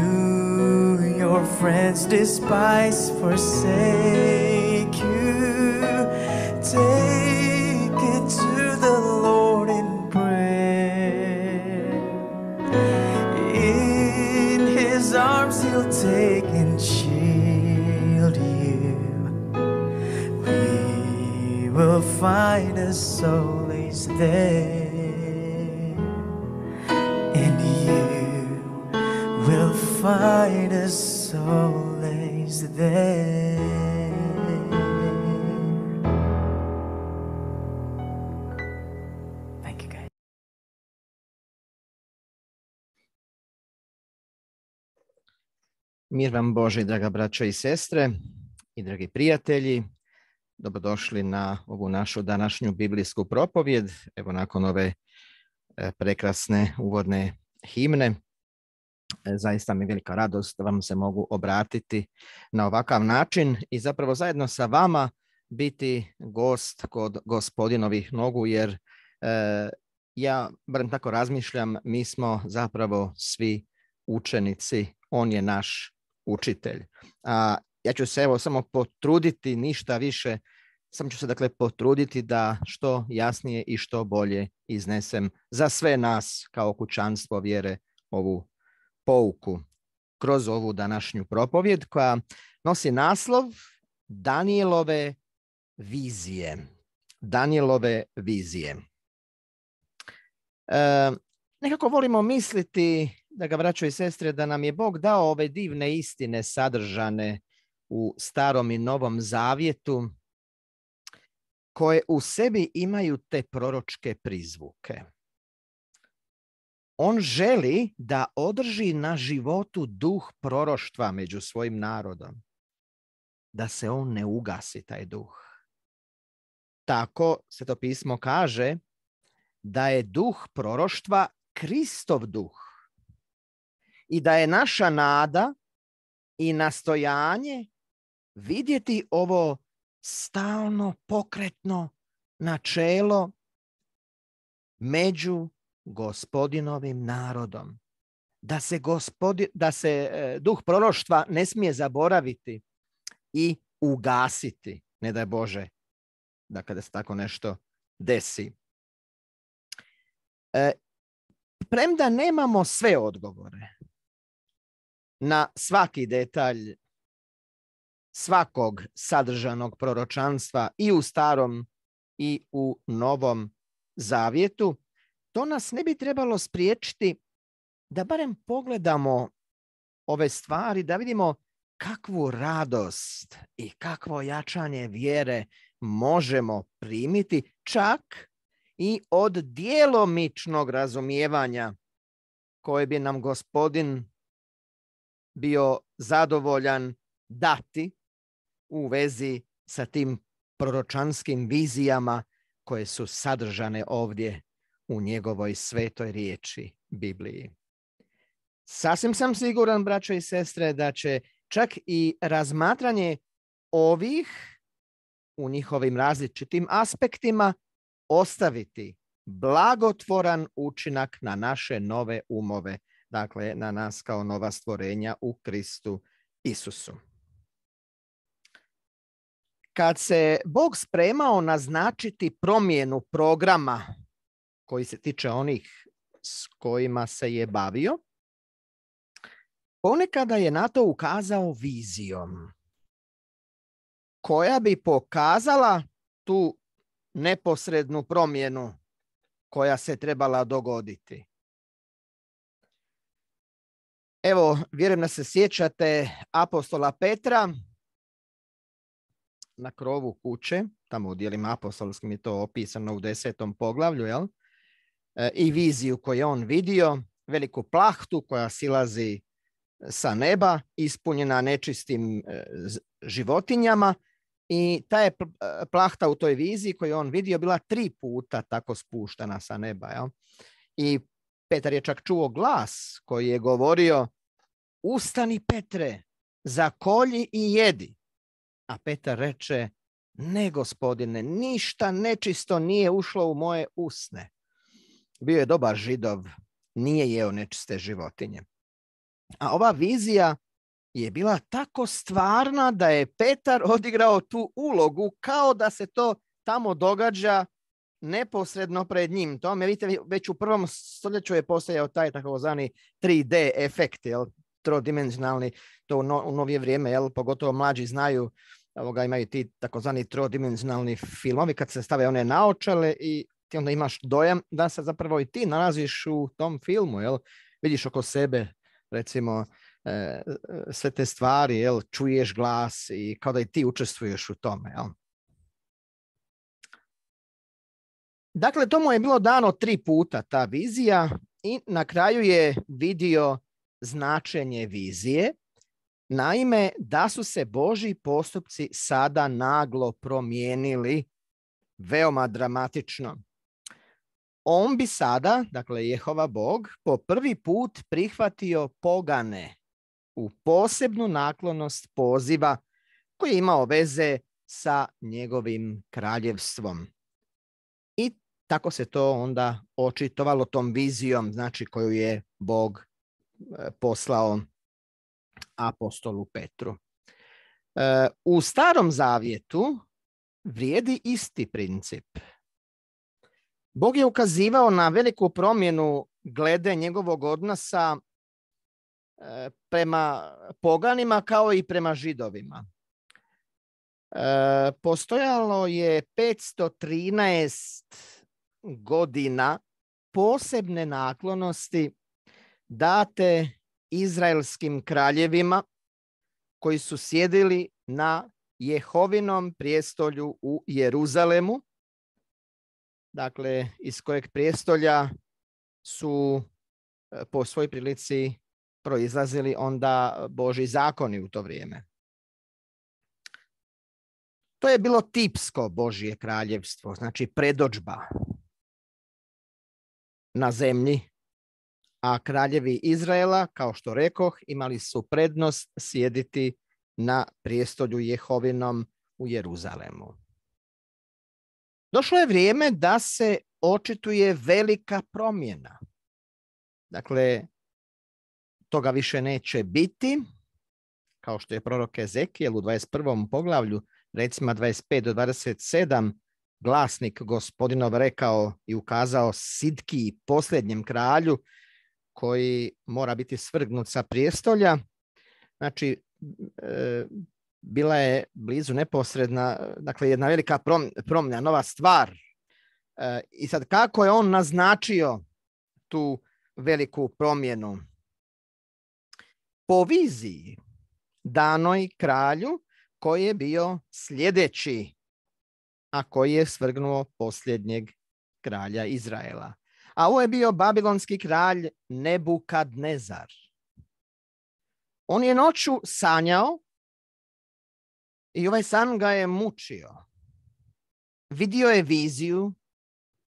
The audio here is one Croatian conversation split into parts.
do your friends despise, forsake you? Take it to the Lord in prayer. In His arms, He'll take and shield you. We will find a solace there. find us always there. Thank you, guys. Mir vam Bože, draga braća i sestre i dragi prijatelji. Dobrodošli na ovu našu današnju biblijsku propovjed. Evo nakon ove e, prekrasne uvodne himne zaista mi je velika radost da vam se mogu obratiti na ovakav način i zapravo zajedno sa vama biti gost kod gospodinovih nogu, jer eh, ja, barem tako razmišljam, mi smo zapravo svi učenici, on je naš učitelj. A ja ću se evo samo potruditi, ništa više, samo ću se dakle potruditi da što jasnije i što bolje iznesem za sve nas kao kućanstvo vjere ovu pouku kroz ovu današnju propovjed koja nosi naslov Danielove vizije. Danielove vizije. E, nekako volimo misliti, da ga vraćaju sestre, da nam je Bog dao ove divne istine sadržane u starom i novom zavjetu, koje u sebi imaju te proročke prizvuke on želi da održi na životu duh proroštva među svojim narodom. Da se on ne ugasi, taj duh. Tako se to pismo kaže da je duh proroštva Kristov duh i da je naša nada i nastojanje vidjeti ovo stalno pokretno načelo među gospodinovim narodom. Da se, da se e, duh proroštva ne smije zaboraviti i ugasiti, ne daj Bože, da kada se tako nešto desi. E, premda nemamo sve odgovore na svaki detalj svakog sadržanog proročanstva i u starom i u novom zavjetu, to nas ne bi trebalo spriječiti da barem pogledamo ove stvari, da vidimo kakvu radost i kakvo jačanje vjere možemo primiti čak i od djelomičnog razumijevanja koje bi nam gospodin bio zadovoljan dati u vezi sa tim proročanskim vizijama koje su sadržane ovdje u njegovoj svetoj riječi Bibliji. Sasvim sam siguran, braćo i sestre, da će čak i razmatranje ovih u njihovim različitim aspektima ostaviti blagotvoran učinak na naše nove umove, dakle na nas kao nova stvorenja u Kristu Isusu. Kad se Bog spremao naznačiti promjenu programa koji se tiče onih s kojima se je bavio, ponekada je na to ukazao vizijom koja bi pokazala tu neposrednu promjenu koja se trebala dogoditi. Evo, vjerujem da se sjećate apostola Petra na krovu kuće, tamo u dijelima apostolskim je to opisano u desetom poglavlju, jel? E, i mhm. viziju koju je on vidio, veliku plahtu koja silazi e, sa neba, ispunjena nečistim e, životinjama i ta je plahta u toj viziji koju je on vidio bila tri puta tako spuštana sa neba. I Petar je čak čuo glas koji je govorio Ustani Petre, zakolji i jedi. A Petar reče, ne gospodine, ništa nečisto nije ušlo u moje usne bio je dobar židov, nije jeo nečiste životinje. A ova vizija je bila tako stvarna da je Petar odigrao tu ulogu kao da se to tamo događa neposredno pred njim. To vidite, već u prvom stoljeću je postojao taj takozvani 3D efekt, jel? trodimenzionalni, to u, novije vrijeme, jel? pogotovo mlađi znaju, ovoga, imaju ti takozvani trodimenzionalni filmovi kad se stave one naočale i onda imaš dojam da se zapravo i ti nalaziš u tom filmu, jel? Vidiš oko sebe, recimo, e, sve te stvari, jel? Čuješ glas i kao da i ti učestvuješ u tome, jel? Dakle, mu je bilo dano tri puta ta vizija i na kraju je vidio značenje vizije, naime da su se Boži postupci sada naglo promijenili veoma dramatično. On bi sada, dakle Jehova Bog, po prvi put prihvatio pogane u posebnu naklonost poziva koji je imao veze sa njegovim kraljevstvom. I tako se to onda očitovalo tom vizijom, znači koju je Bog e, poslao apostolu Petru. E, u starom zavjetu vrijedi isti princip. Bog je ukazivao na veliku promjenu glede njegovog odnosa e, prema poganima kao i prema židovima. E, postojalo je 513 godina posebne naklonosti date izraelskim kraljevima koji su sjedili na Jehovinom prijestolju u Jeruzalemu dakle iz kojeg prijestolja su e, po svoj prilici proizlazili onda Boži zakoni u to vrijeme. To je bilo tipsko Božije kraljevstvo, znači predođba na zemlji, a kraljevi Izraela, kao što rekoh, imali su prednost sjediti na prijestolju Jehovinom u Jeruzalemu. Došlo je vrijeme da se očituje velika promjena. Dakle, toga više neće biti, kao što je prorok Ezekijel u 21. poglavlju, recimo 25 do 27, glasnik gospodinov rekao i ukazao Sidki, posljednjem kralju, koji mora biti svrgnut sa prijestolja. Znači, e, bila je blizu neposredna, dakle jedna velika promjena, nova stvar. E, I sad kako je on naznačio tu veliku promjenu? Po viziji danoj kralju koji je bio sljedeći, a koji je svrgnuo posljednjeg kralja Izraela. A ovo je bio babilonski kralj Nebukadnezar. On je noću sanjao i ovaj san ga je mučio. Vidio je viziju,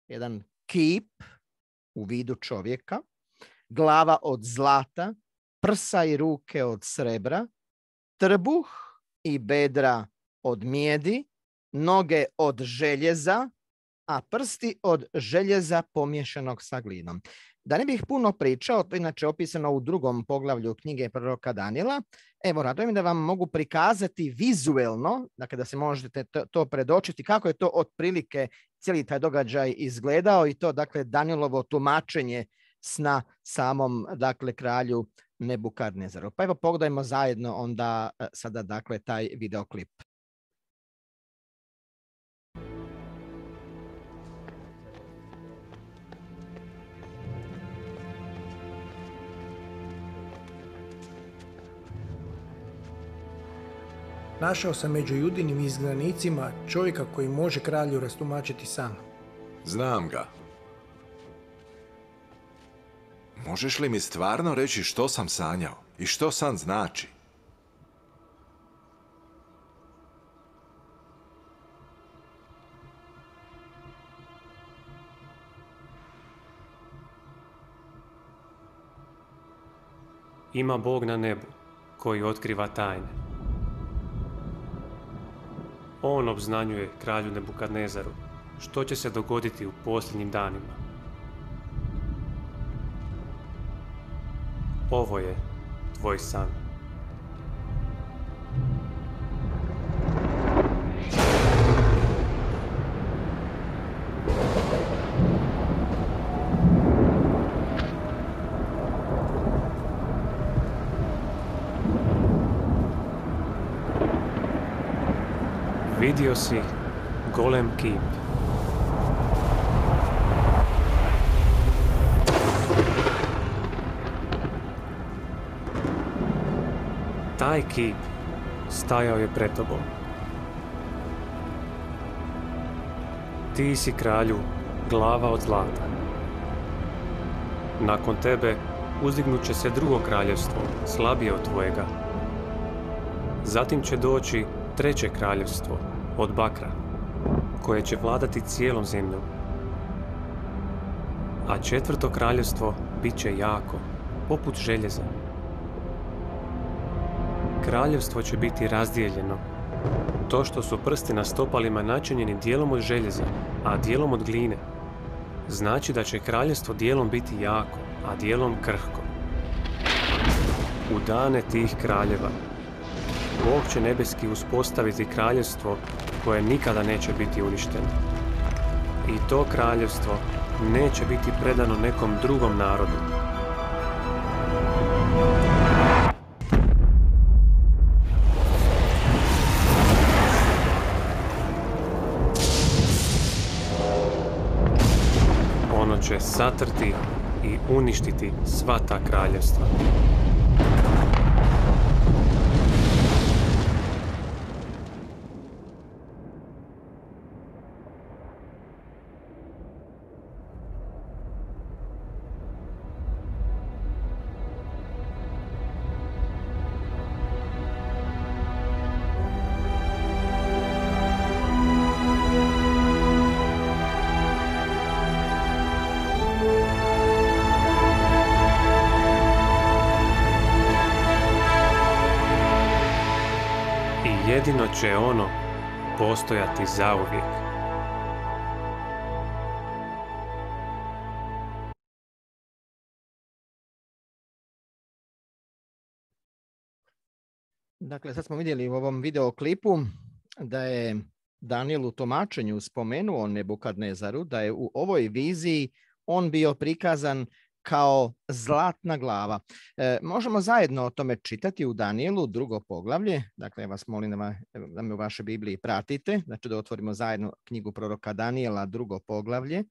jedan kip u vidu čovjeka, glava od zlata, prsa i ruke od srebra, trbuh i bedra od mijedi, noge od željeza, a prsti od željeza pomješanog sa glinom. Da ne bih puno pričao, to je inače opisano u drugom poglavlju knjige proroka Danila. evo rado da vam mogu prikazati vizuelno, dakle da se možete to, predočiti, kako je to otprilike cijeli taj događaj izgledao i to dakle Danilovo tumačenje sna samom dakle kralju Nebukadnezaru. Pa evo pogledajmo zajedno onda e, sada dakle taj videoklip. Našao sam među judinim izgranicima čovjeka koji može kralju rastumačiti san. Znam ga. Možeš li mi stvarno reći što sam sanjao i što san znači? Ima Bog na nebu koji otkriva tajne. On obznanjuje kralju Nebukadnezaru što će se dogoditi u posljednjim danima. Ovo je tvoj san. Vidio si golem kip. Taj kip stajao je pred tobom. Ti si kralju glava od zlata. Nakon tebe uzdignut će se drugo kraljevstvo, slabije od tvojega. Zatim će doći treće kraljevstvo, od bakra, koje će vladati cijelom zemljom. A četvrto kraljevstvo bit će jako, poput željeza. Kraljevstvo će biti razdijeljeno. To što su prsti na stopalima načinjeni dijelom od željeza, a dijelom od gline, znači da će kraljevstvo dijelom biti jako, a dijelom krhko. U dane tih kraljeva, Bog će nebeski uspostaviti kraljevstvo koje nikada neće biti uništeno. I to kraljevstvo neće biti predano nekom drugom narodu. Ono će satrti i uništiti sva ta kraljevstva. će ono postojati zauvijek. Dakle, sad smo vidjeli u ovom videoklipu da je Daniel u tomačenju spomenuo Nebukadnezaru da je u ovoj viziji on bio prikazan kao zlatna glava. E, možemo zajedno o tome čitati u Danielu, drugo poglavlje. Dakle, ja vas molim da, da me u vašoj Bibliji pratite. Znači da otvorimo zajedno knjigu proroka Daniela, drugo poglavlje.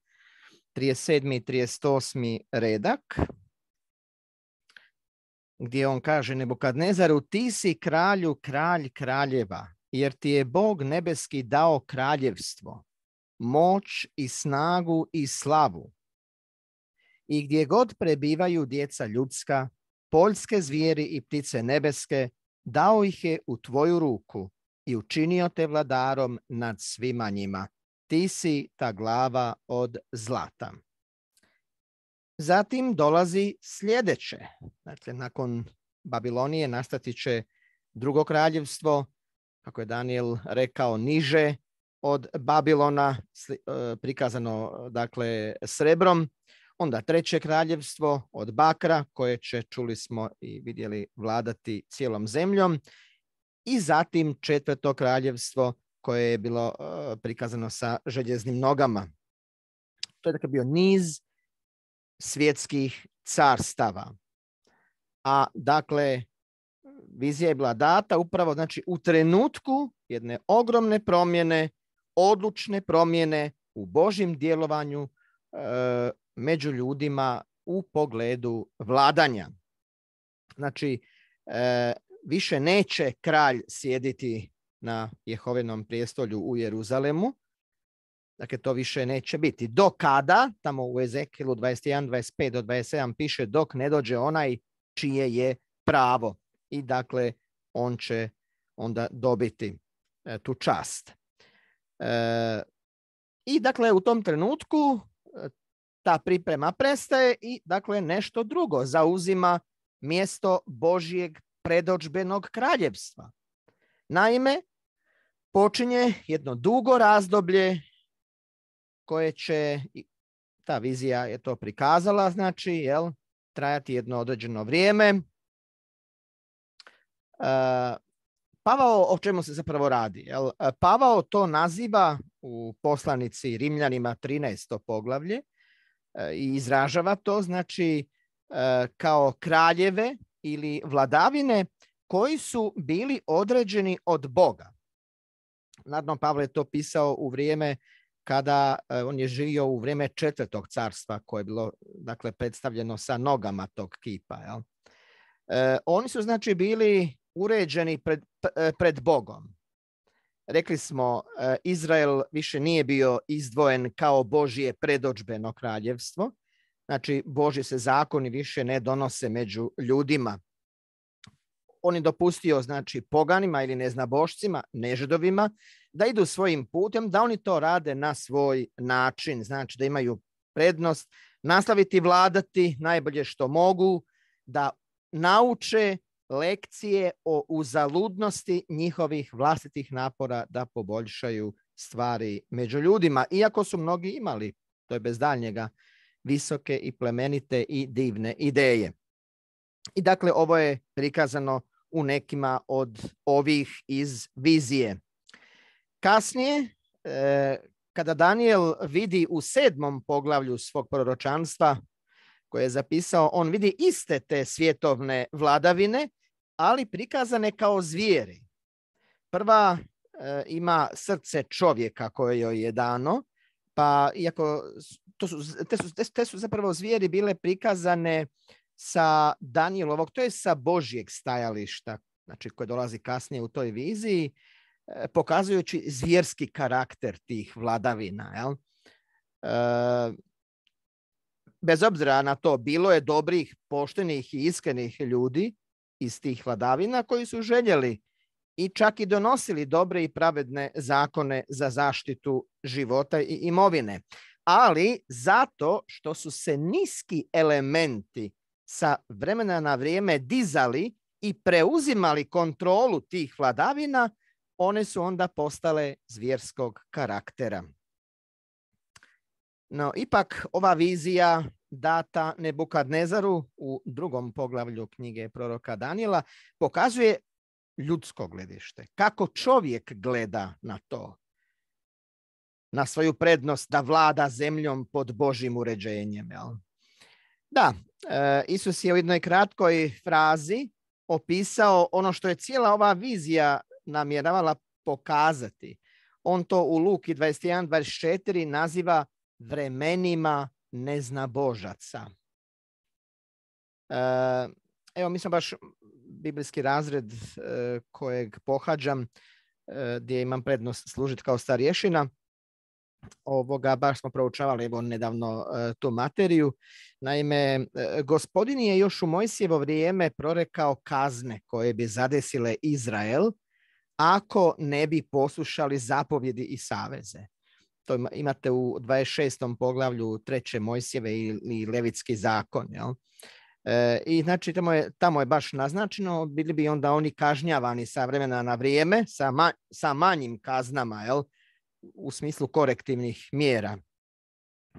37. i 38. redak gdje on kaže Nebukadnezaru ti si kralju kralj kraljeva jer ti je Bog nebeski dao kraljevstvo, moć i snagu i slavu i gdje god prebivaju djeca ljudska, poljske zvijeri i ptice nebeske, dao ih je u tvoju ruku i učinio te vladarom nad svima njima. Ti si ta glava od zlata. Zatim dolazi sljedeće. Dakle, nakon Babilonije nastati će drugo kraljevstvo, kako je Daniel rekao, niže od Babilona, e, prikazano dakle srebrom. Onda treće kraljevstvo od Bakra koje će, čuli smo i vidjeli, vladati cijelom zemljom. I zatim četvrto kraljevstvo koje je bilo e, prikazano sa željeznim nogama. To je dakle bio niz svjetskih carstava. A dakle, vizija je bila data upravo znači, u trenutku jedne ogromne promjene, odlučne promjene u Božim djelovanju e, među ljudima u pogledu vladanja. Znači, e, više neće kralj sjediti na jehovenom prijestolju u Jeruzalemu. Dakle, to više neće biti. Do kada, tamo u Ezekilu 21, 25 do 27 piše, dok ne dođe onaj čije je pravo. I dakle, on će onda dobiti e, tu čast. E, I dakle, u tom trenutku ta priprema prestaje i dakle nešto drugo zauzima mjesto Božijeg predođbenog kraljevstva. Naime, počinje jedno dugo razdoblje koje će, ta vizija je to prikazala, znači, jel, trajati jedno određeno vrijeme. E, Pavao, o čemu se zapravo radi? Jel? E, Pavao to naziva u poslanici Rimljanima 13. poglavlje, E, i izražava to, znači e, kao kraljeve ili vladavine koji su bili određeni od Boga. Nadno Pavle je to pisao u vrijeme kada e, on je živio u vrijeme četvrtog carstva koje je bilo dakle, predstavljeno sa nogama tog kipa. Jel? oni su znači bili uređeni pred, pred Bogom rekli smo, e, Izrael više nije bio izdvojen kao Božje predođbeno kraljevstvo. Znači, Božji se zakoni više ne donose među ljudima. On je dopustio, znači, poganima ili neznabošcima, nežedovima da idu svojim putem, da oni to rade na svoj način. Znači, da imaju prednost nastaviti vladati najbolje što mogu, da nauče lekcije o uzaludnosti njihovih vlastitih napora da poboljšaju stvari među ljudima. Iako su mnogi imali, to je bez daljnjega, visoke i plemenite i divne ideje. I dakle, ovo je prikazano u nekima od ovih iz vizije. Kasnije, e, kada Daniel vidi u sedmom poglavlju svog proročanstva koje je zapisao, on vidi iste te svjetovne vladavine, ali prikazane kao zvijeri. Prva e, ima srce čovjeka koje joj je dano, pa iako to su, te, su, te, su zapravo zvijeri bile prikazane sa Danielovog, to je sa Božjeg stajališta, znači koje dolazi kasnije u toj viziji, e, pokazujući zvijerski karakter tih vladavina. Jel? E, bez obzira na to, bilo je dobrih, poštenih i iskrenih ljudi iz tih vladavina koji su željeli i čak i donosili dobre i pravedne zakone za zaštitu života i imovine. Ali zato što su se niski elementi sa vremena na vrijeme dizali i preuzimali kontrolu tih vladavina, one su onda postale zvjerskog karaktera. No, ipak ova vizija data Nebukadnezaru u drugom poglavlju knjige proroka Danijela pokazuje ljudsko gledište. Kako čovjek gleda na to, na svoju prednost da vlada zemljom pod Božim uređenjem. Jel? Da, e, Isus je u jednoj kratkoj frazi opisao ono što je cijela ova vizija namjeravala pokazati. On to u Luki 21.24 naziva vremenima neznabožaca. E, evo, mi baš biblijski razred e, kojeg pohađam, e, gdje imam prednost služiti kao starješina. Ovoga, baš smo proučavali evo, nedavno tu materiju. Naime, gospodin je još u Mojsijevo vrijeme prorekao kazne koje bi zadesile Izrael ako ne bi poslušali zapovjedi i saveze to imate u 26. poglavlju treće Mojsjeve ili Levitski zakon. Jel? E, I znači tamo je, tamo je baš naznačeno, bili bi onda oni kažnjavani sa vremena na vrijeme, sa, sa manjim kaznama, jel? u smislu korektivnih mjera.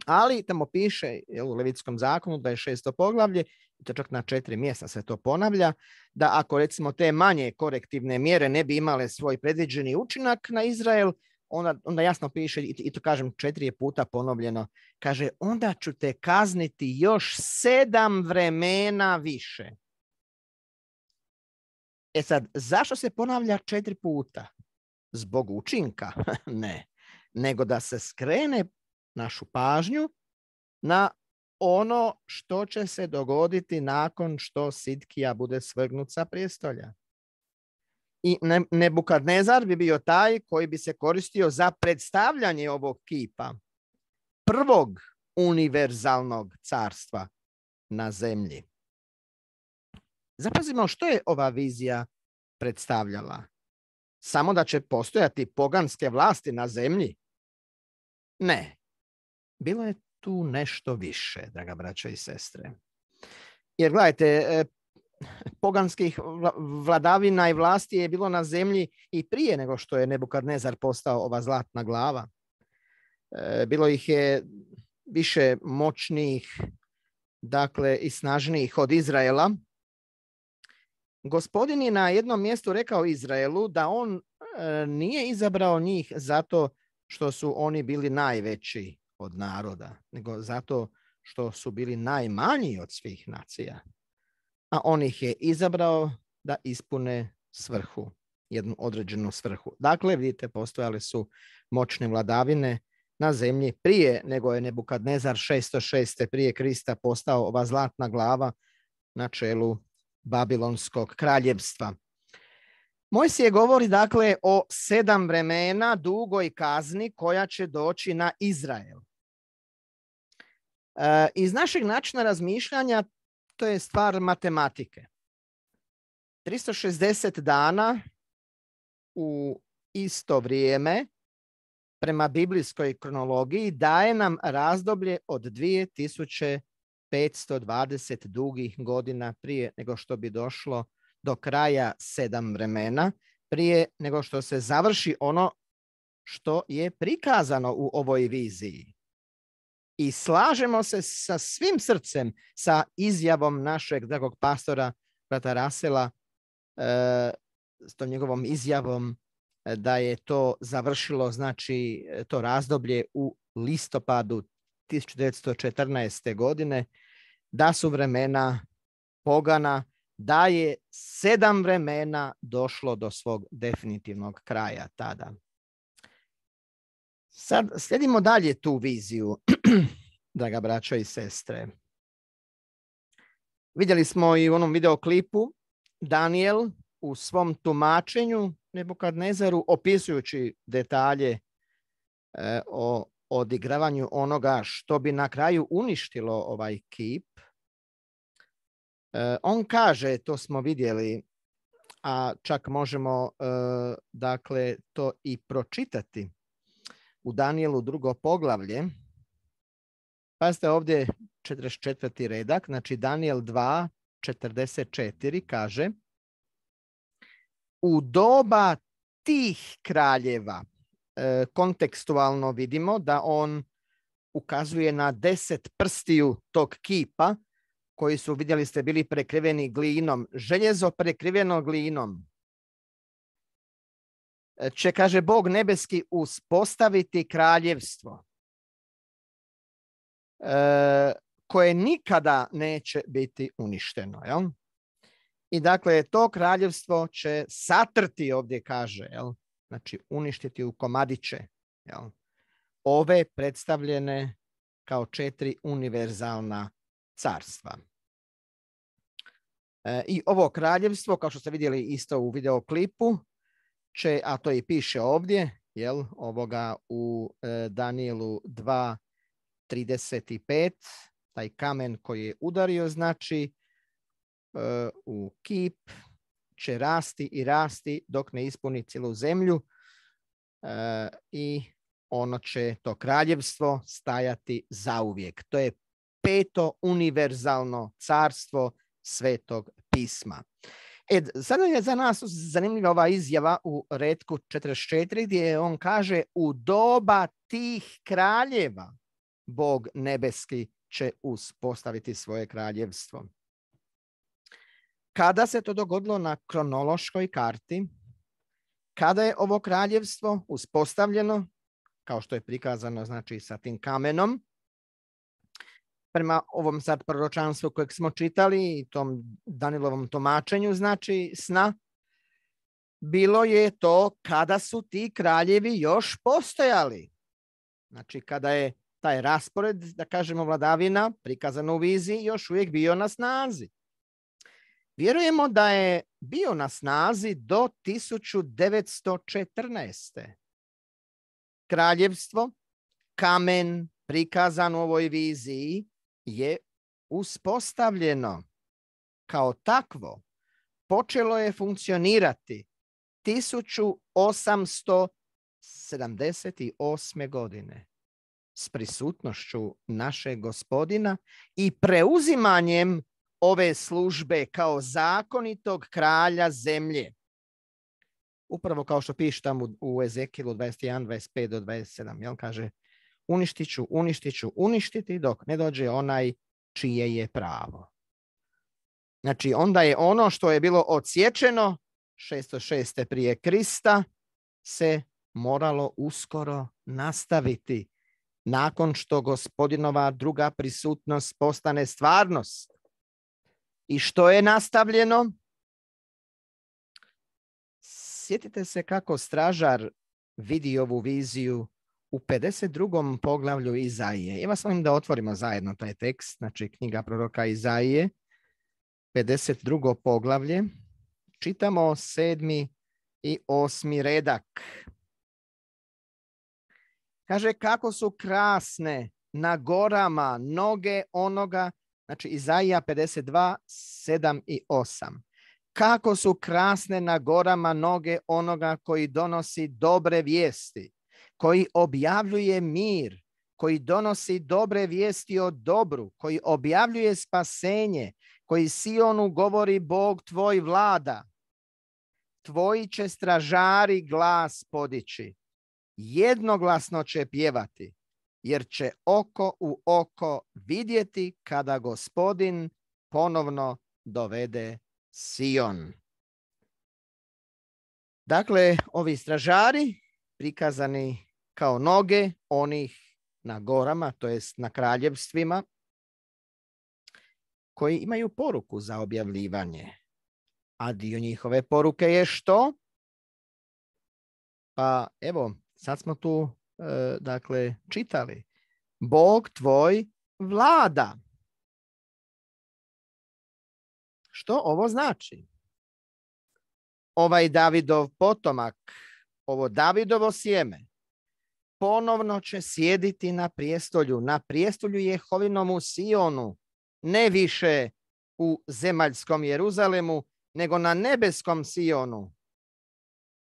Ali tamo piše u Levitskom zakonu, 26. poglavlje, to čak na četiri mjesta se to ponavlja, da ako recimo te manje korektivne mjere ne bi imale svoj predviđeni učinak na Izrael, onda, onda jasno piše, i to kažem četiri puta ponovljeno, kaže onda ću te kazniti još sedam vremena više. E sad, zašto se ponavlja četiri puta? Zbog učinka? ne. Nego da se skrene našu pažnju na ono što će se dogoditi nakon što Sidkija bude svrgnut sa prijestolja i Nebukadnezar bi bio taj koji bi se koristio za predstavljanje ovog kipa prvog univerzalnog carstva na zemlji. Zapazimo što je ova vizija predstavljala. Samo da će postojati poganske vlasti na zemlji? Ne. Bilo je tu nešto više, draga braća i sestre. Jer gledajte, e, poganskih vladavina i vlasti je bilo na zemlji i prije nego što je Nebukadnezar postao ova zlatna glava. E, bilo ih je više moćnijih dakle, i snažnijih od Izraela. Gospodin je na jednom mjestu rekao Izraelu da on e, nije izabrao njih zato što su oni bili najveći od naroda, nego zato što su bili najmanji od svih nacija a on ih je izabrao da ispune svrhu, jednu određenu svrhu. Dakle, vidite, postojale su moćne vladavine na zemlji prije nego je Nebukadnezar 606. prije Krista postao ova zlatna glava na čelu Babilonskog kraljevstva. Mojsije govori dakle o sedam vremena dugoj kazni koja će doći na Izrael. E, iz našeg načina razmišljanja to je stvar matematike. 360 dana u isto vrijeme prema biblijskoj kronologiji daje nam razdoblje od 2520 dugih godina prije nego što bi došlo do kraja sedam vremena, prije nego što se završi ono što je prikazano u ovoj viziji i slažemo se sa svim srcem sa izjavom našeg dragog pastora brata Rasela e, s tom njegovom izjavom e, da je to završilo znači e, to razdoblje u listopadu 1914. godine da su vremena pogana da je sedam vremena došlo do svog definitivnog kraja tada. Sad slijedimo dalje tu viziju, draga braća i sestre. Vidjeli smo i u onom videoklipu Daniel u svom tumačenju Nebukadnezaru, opisujući detalje e, o odigravanju onoga što bi na kraju uništilo ovaj kip. E, on kaže, to smo vidjeli, a čak možemo e, dakle to i pročitati u Danielu drugo poglavlje. Pazite ovdje 44. redak, znači Daniel 2, 44 kaže u doba tih kraljeva e, kontekstualno vidimo da on ukazuje na deset prstiju tog kipa koji su, vidjeli ste, bili prekriveni glinom. Željezo prekriveno glinom E, će, kaže Bog nebeski, uspostaviti kraljevstvo e, koje nikada neće biti uništeno. Jel? I dakle, to kraljevstvo će satrti, ovdje kaže, jel? znači uništiti u komadiće. Jel? Ove predstavljene kao četiri univerzalna carstva. E, I ovo kraljevstvo, kao što ste vidjeli isto u videoklipu, će, a to i piše ovdje, jel, ovoga u e, Danielu 2.35, taj kamen koji je udario, znači e, u kip će rasti i rasti dok ne ispuni cijelu zemlju e, i ono će to kraljevstvo stajati zauvijek. To je peto univerzalno carstvo svetog pisma. E, sada je za nas zanimljiva ova izjava u redku 44 gdje on kaže u doba tih kraljeva Bog nebeski će uspostaviti svoje kraljevstvo. Kada se to dogodilo na kronološkoj karti, kada je ovo kraljevstvo uspostavljeno, kao što je prikazano znači sa tim kamenom, prema ovom sad proročanstvu kojeg smo čitali i tom Danilovom tomačenju, znači sna, bilo je to kada su ti kraljevi još postojali. Znači kada je taj raspored, da kažemo vladavina, prikazan u viziji, još uvijek bio na snazi. Vjerujemo da je bio na snazi do 1914. Kraljevstvo, kamen prikazan u ovoj viziji, je uspostavljeno kao takvo počelo je funkcionirati 1878. godine s prisutnošću našeg gospodina i preuzimanjem ove službe kao zakonitog kralja zemlje. Upravo kao što piše tamo u Ezekielu 21, 25 do 27, jel kaže uništit ću, uništit ću, uništiti dok ne dođe onaj čije je pravo. Znači onda je ono što je bilo odsječeno 606. prije Krista se moralo uskoro nastaviti nakon što gospodinova druga prisutnost postane stvarnost. I što je nastavljeno? Sjetite se kako stražar vidi ovu viziju u 52. poglavlju Izaije. Ja vas molim da otvorimo zajedno taj tekst, znači knjiga proroka Izaije, 52. poglavlje. Čitamo sedmi i osmi redak. Kaže kako su krasne na gorama noge onoga, znači Izaija 52, 7 i 8. Kako su krasne na gorama noge onoga koji donosi dobre vijesti, koji objavljuje mir, koji donosi dobre vijesti o dobru, koji objavljuje spasenje, koji Sionu govori Bog tvoj vlada. Tvoji će stražari glas podići, jednoglasno će pjevati, jer će oko u oko vidjeti kada gospodin ponovno dovede Sion. Dakle, ovi stražari prikazani kao noge onih na gorama, to jest na kraljevstvima, koji imaju poruku za objavljivanje. A dio njihove poruke je što? Pa evo, sad smo tu e, dakle čitali. Bog tvoj vlada. Što ovo znači? Ovaj Davidov potomak, ovo Davidovo sjeme, ponovno će sjediti na prijestolju, na prijestolju Jehovinom u Sionu, ne više u zemaljskom Jeruzalemu, nego na nebeskom Sionu.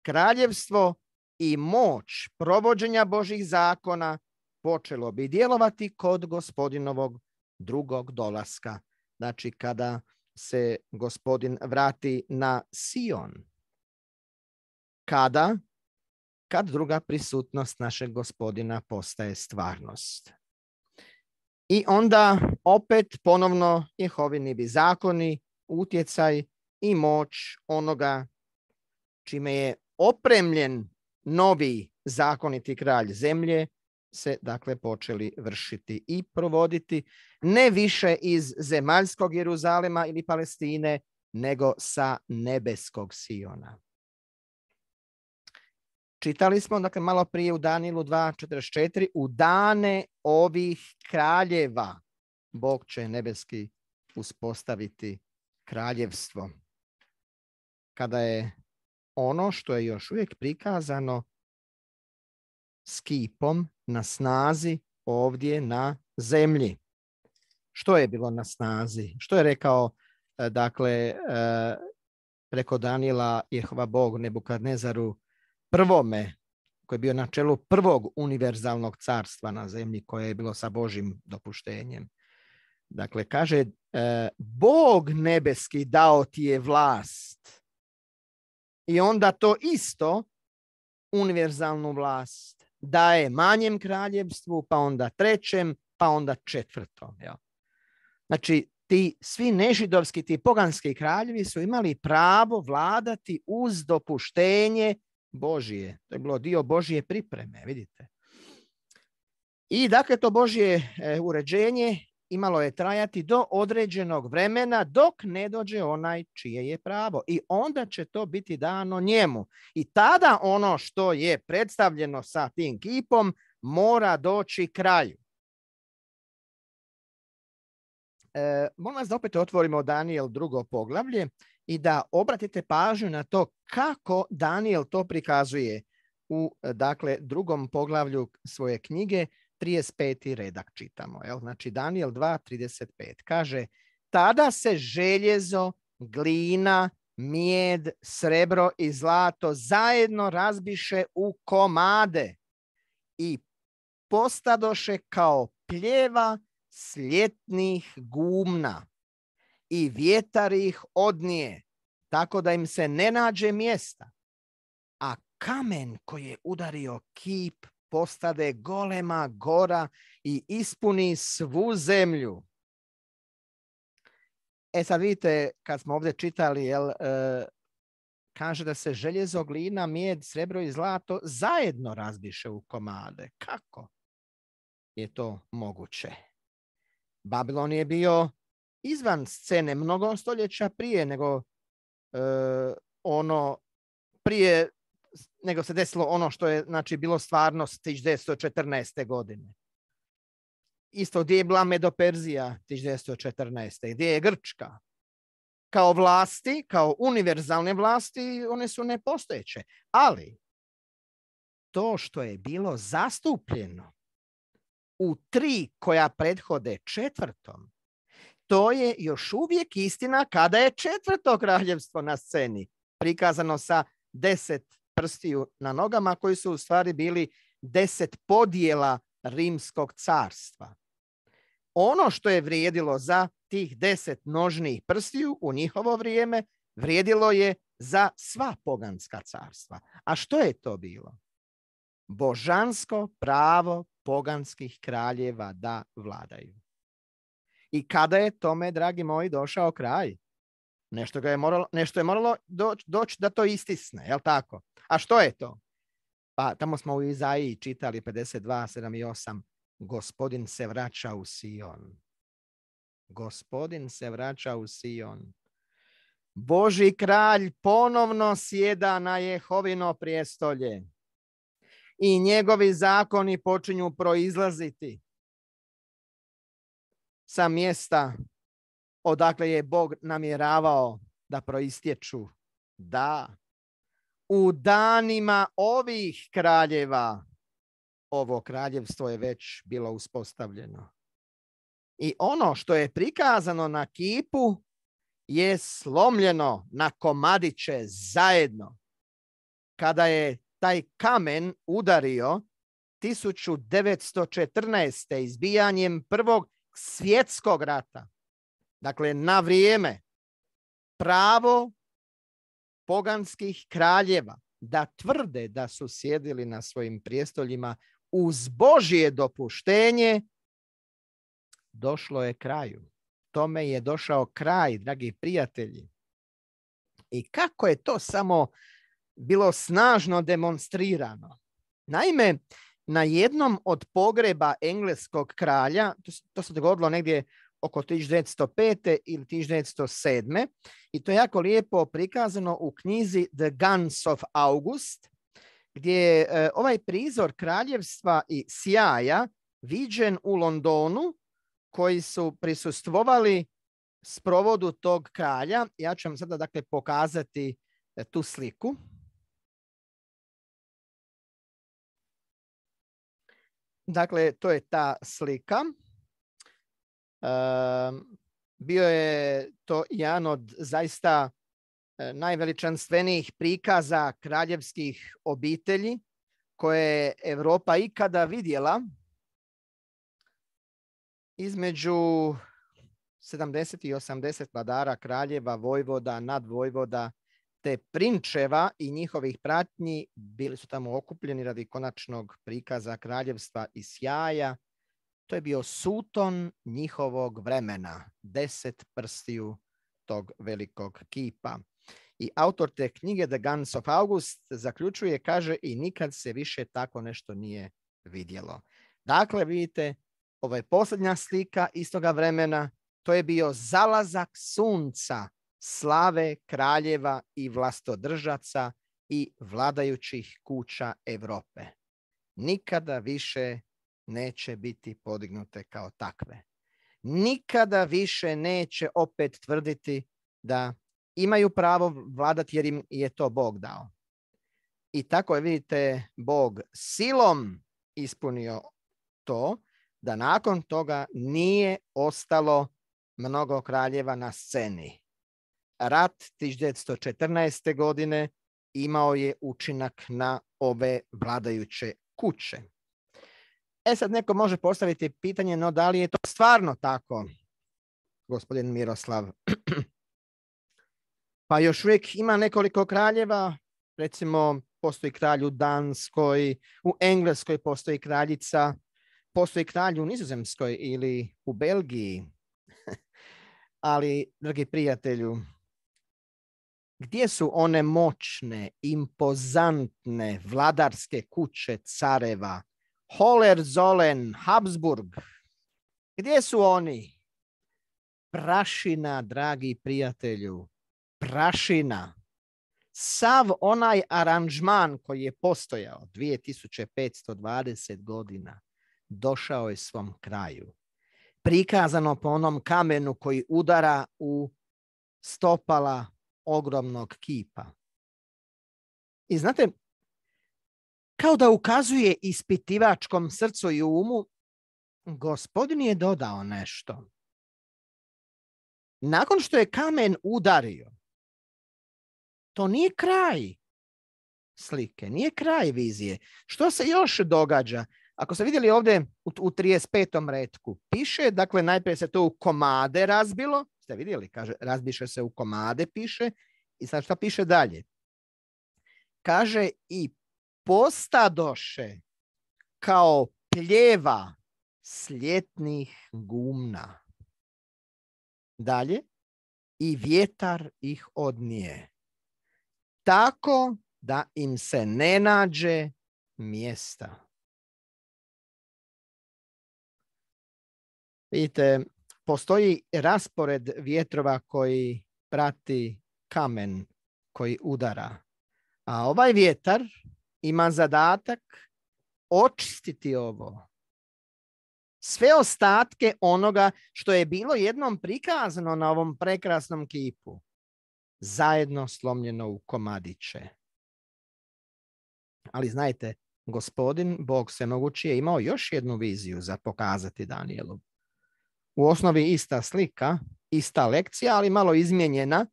Kraljevstvo i moć provođenja Božih zakona počelo bi djelovati kod gospodinovog drugog dolaska. Znači kada se gospodin vrati na Sion. Kada kad druga prisutnost našeg gospodina postaje stvarnost. I onda opet ponovno Jehovini bi zakoni, utjecaj i moć onoga čime je opremljen novi zakoniti kralj zemlje se dakle počeli vršiti i provoditi ne više iz zemaljskog Jeruzalema ili Palestine nego sa nebeskog Siona. Čitali smo, dakle, malo prije u Danilu 2.44, u dane ovih kraljeva Bog će nebeski uspostaviti kraljevstvo. Kada je ono što je još uvijek prikazano skipom na snazi ovdje na zemlji. Što je bilo na snazi? Što je rekao, e, dakle, e, preko Danila Jehova Bog Nebukadnezaru prvome, koji je bio na čelu prvog univerzalnog carstva na zemlji koje je bilo sa Božim dopuštenjem. Dakle, kaže, e, Bog nebeski dao ti je vlast i onda to isto univerzalnu vlast daje manjem kraljevstvu, pa onda trećem, pa onda četvrtom. jel Znači, ti svi nežidovski, ti poganski kraljevi su imali pravo vladati uz dopuštenje Božije. To je bilo dio Božije pripreme, vidite. I dakle, to Božje e, uređenje imalo je trajati do određenog vremena dok ne dođe onaj čije je pravo. I onda će to biti dano njemu. I tada ono što je predstavljeno sa tim kipom mora doći kraju. E, molim vas da opet otvorimo Daniel drugo poglavlje i da obratite pažnju na to kako Daniel to prikazuje u e, dakle drugom poglavlju svoje knjige 35. redak čitamo. Jel? Znači Daniel 2.35 kaže tada se željezo, glina, mjed, srebro i zlato zajedno razbiše u komade i postadoše kao pljeva sljetnih gumna i vjetar ih odnije, tako da im se ne nađe mjesta. A kamen koji je udario kip postade golema gora i ispuni svu zemlju. E sad vidite, kad smo ovdje čitali, jel, e, kaže da se željezo, glina, mjed, srebro i zlato zajedno razbiše u komade. Kako je to moguće? Babilon je bio izvan scene mnogo stoljeća prije nego e, ono prije nego se desilo ono što je znači bilo stvarnost 1914. godine. Isto gdje je bila Medoperzija 1914. gdje je Grčka. Kao vlasti, kao univerzalne vlasti, one su nepostojeće. Ali to što je bilo zastupljeno u tri koja prethode četvrtom, to je još uvijek istina kada je četvrto kraljevstvo na sceni, prikazano sa deset prstiju na nogama, koji su u stvari bili deset podjela rimskog carstva. Ono što je vrijedilo za tih deset nožnih prstiju u njihovo vrijeme, vrijedilo je za sva poganska carstva. A što je to bilo? Božansko pravo poganskih kraljeva da vladaju. I kada je tome, dragi moji, došao kraj? Nešto, ga je, moralo, nešto je moralo doći doć da to istisne, jel tako? A što je to? Pa tamo smo u Izaiji čitali 52, 7 i 8. Gospodin se vraća u Sion. Gospodin se vraća u Sion. Boži kralj ponovno sjeda na Jehovino prijestolje i njegovi zakoni počinju proizlaziti sa mjesta odakle je Bog namjeravao da proistječu. Da, u danima ovih kraljeva ovo kraljevstvo je već bilo uspostavljeno. I ono što je prikazano na kipu je slomljeno na komadiće zajedno. Kada je taj kamen udario 1914. izbijanjem prvog svjetskog rata, dakle na vrijeme, pravo poganskih kraljeva da tvrde da su sjedili na svojim prijestoljima uz Božje dopuštenje, došlo je kraju. Tome je došao kraj, dragi prijatelji. I kako je to samo bilo snažno demonstrirano. Naime, na jednom od pogreba engleskog kralja, to, se dogodilo negdje oko 1905. ili 1907. I to je jako lijepo prikazano u knjizi The Guns of August, gdje je e, ovaj prizor kraljevstva i sjaja viđen u Londonu, koji su prisustvovali provodu tog kralja. Ja ću vam sada dakle pokazati e, tu sliku. Dakle, to je ta slika. Ehm, bio je to jedan od zaista e, najveličanstvenijih prikaza kraljevskih obitelji koje je Europa ikada vidjela između 70 i 80 vladara, kraljeva, vojvoda, nadvojvoda te prinčeva i njihovih pratnji bili su tamo okupljeni radi konačnog prikaza kraljevstva i sjaja. To je bio suton njihovog vremena, deset prstiju tog velikog kipa. I autor te knjige The Guns of August zaključuje, kaže i nikad se više tako nešto nije vidjelo. Dakle, vidite, ovo je posljednja slika istoga vremena. To je bio zalazak sunca slave kraljeva i vlastodržaca i vladajućih kuća Europe. Nikada više neće biti podignute kao takve. Nikada više neće opet tvrditi da imaju pravo vladati jer im je to Bog dao. I tako je, vidite, Bog silom ispunio to da nakon toga nije ostalo mnogo kraljeva na sceni rat 1914. godine imao je učinak na ove vladajuće kuće. E sad neko može postaviti pitanje, no da li je to stvarno tako, gospodin Miroslav? Pa još uvijek ima nekoliko kraljeva, recimo postoji kralj u Danskoj, u Engleskoj postoji kraljica, postoji kralj u Nizozemskoj ili u Belgiji. Ali, dragi prijatelju, gdje su one moćne, impozantne vladarske kuće careva? Zolen, Habsburg. Gdje su oni? Prašina, dragi prijatelju. Prašina. Sav onaj aranžman koji je postojao 2520 godina došao je svom kraju. Prikazano po onom kamenu koji udara u stopala ogromnog kipa. I znate, kao da ukazuje ispitivačkom srcu i umu, gospodin je dodao nešto. Nakon što je kamen udario, to nije kraj slike, nije kraj vizije. Što se još događa? Ako ste vidjeli ovdje u, 35. retku, piše, dakle najprije se to u komade razbilo, ste vidjeli, kaže, razbiše se u komade, piše, i sad šta piše dalje? Kaže, i postadoše kao pljeva sljetnih gumna. Dalje, i vjetar ih odnije, tako da im se ne nađe mjesta. Vidite, postoji raspored vjetrova koji prati kamen koji udara. A ovaj vjetar ima zadatak očistiti ovo. Sve ostatke onoga što je bilo jednom prikazano na ovom prekrasnom kipu. Zajedno slomljeno u komadiće. Ali znajte, gospodin Bog moguće je imao još jednu viziju za pokazati Danielu u osnovi ista slika, ista lekcija, ali malo izmijenjena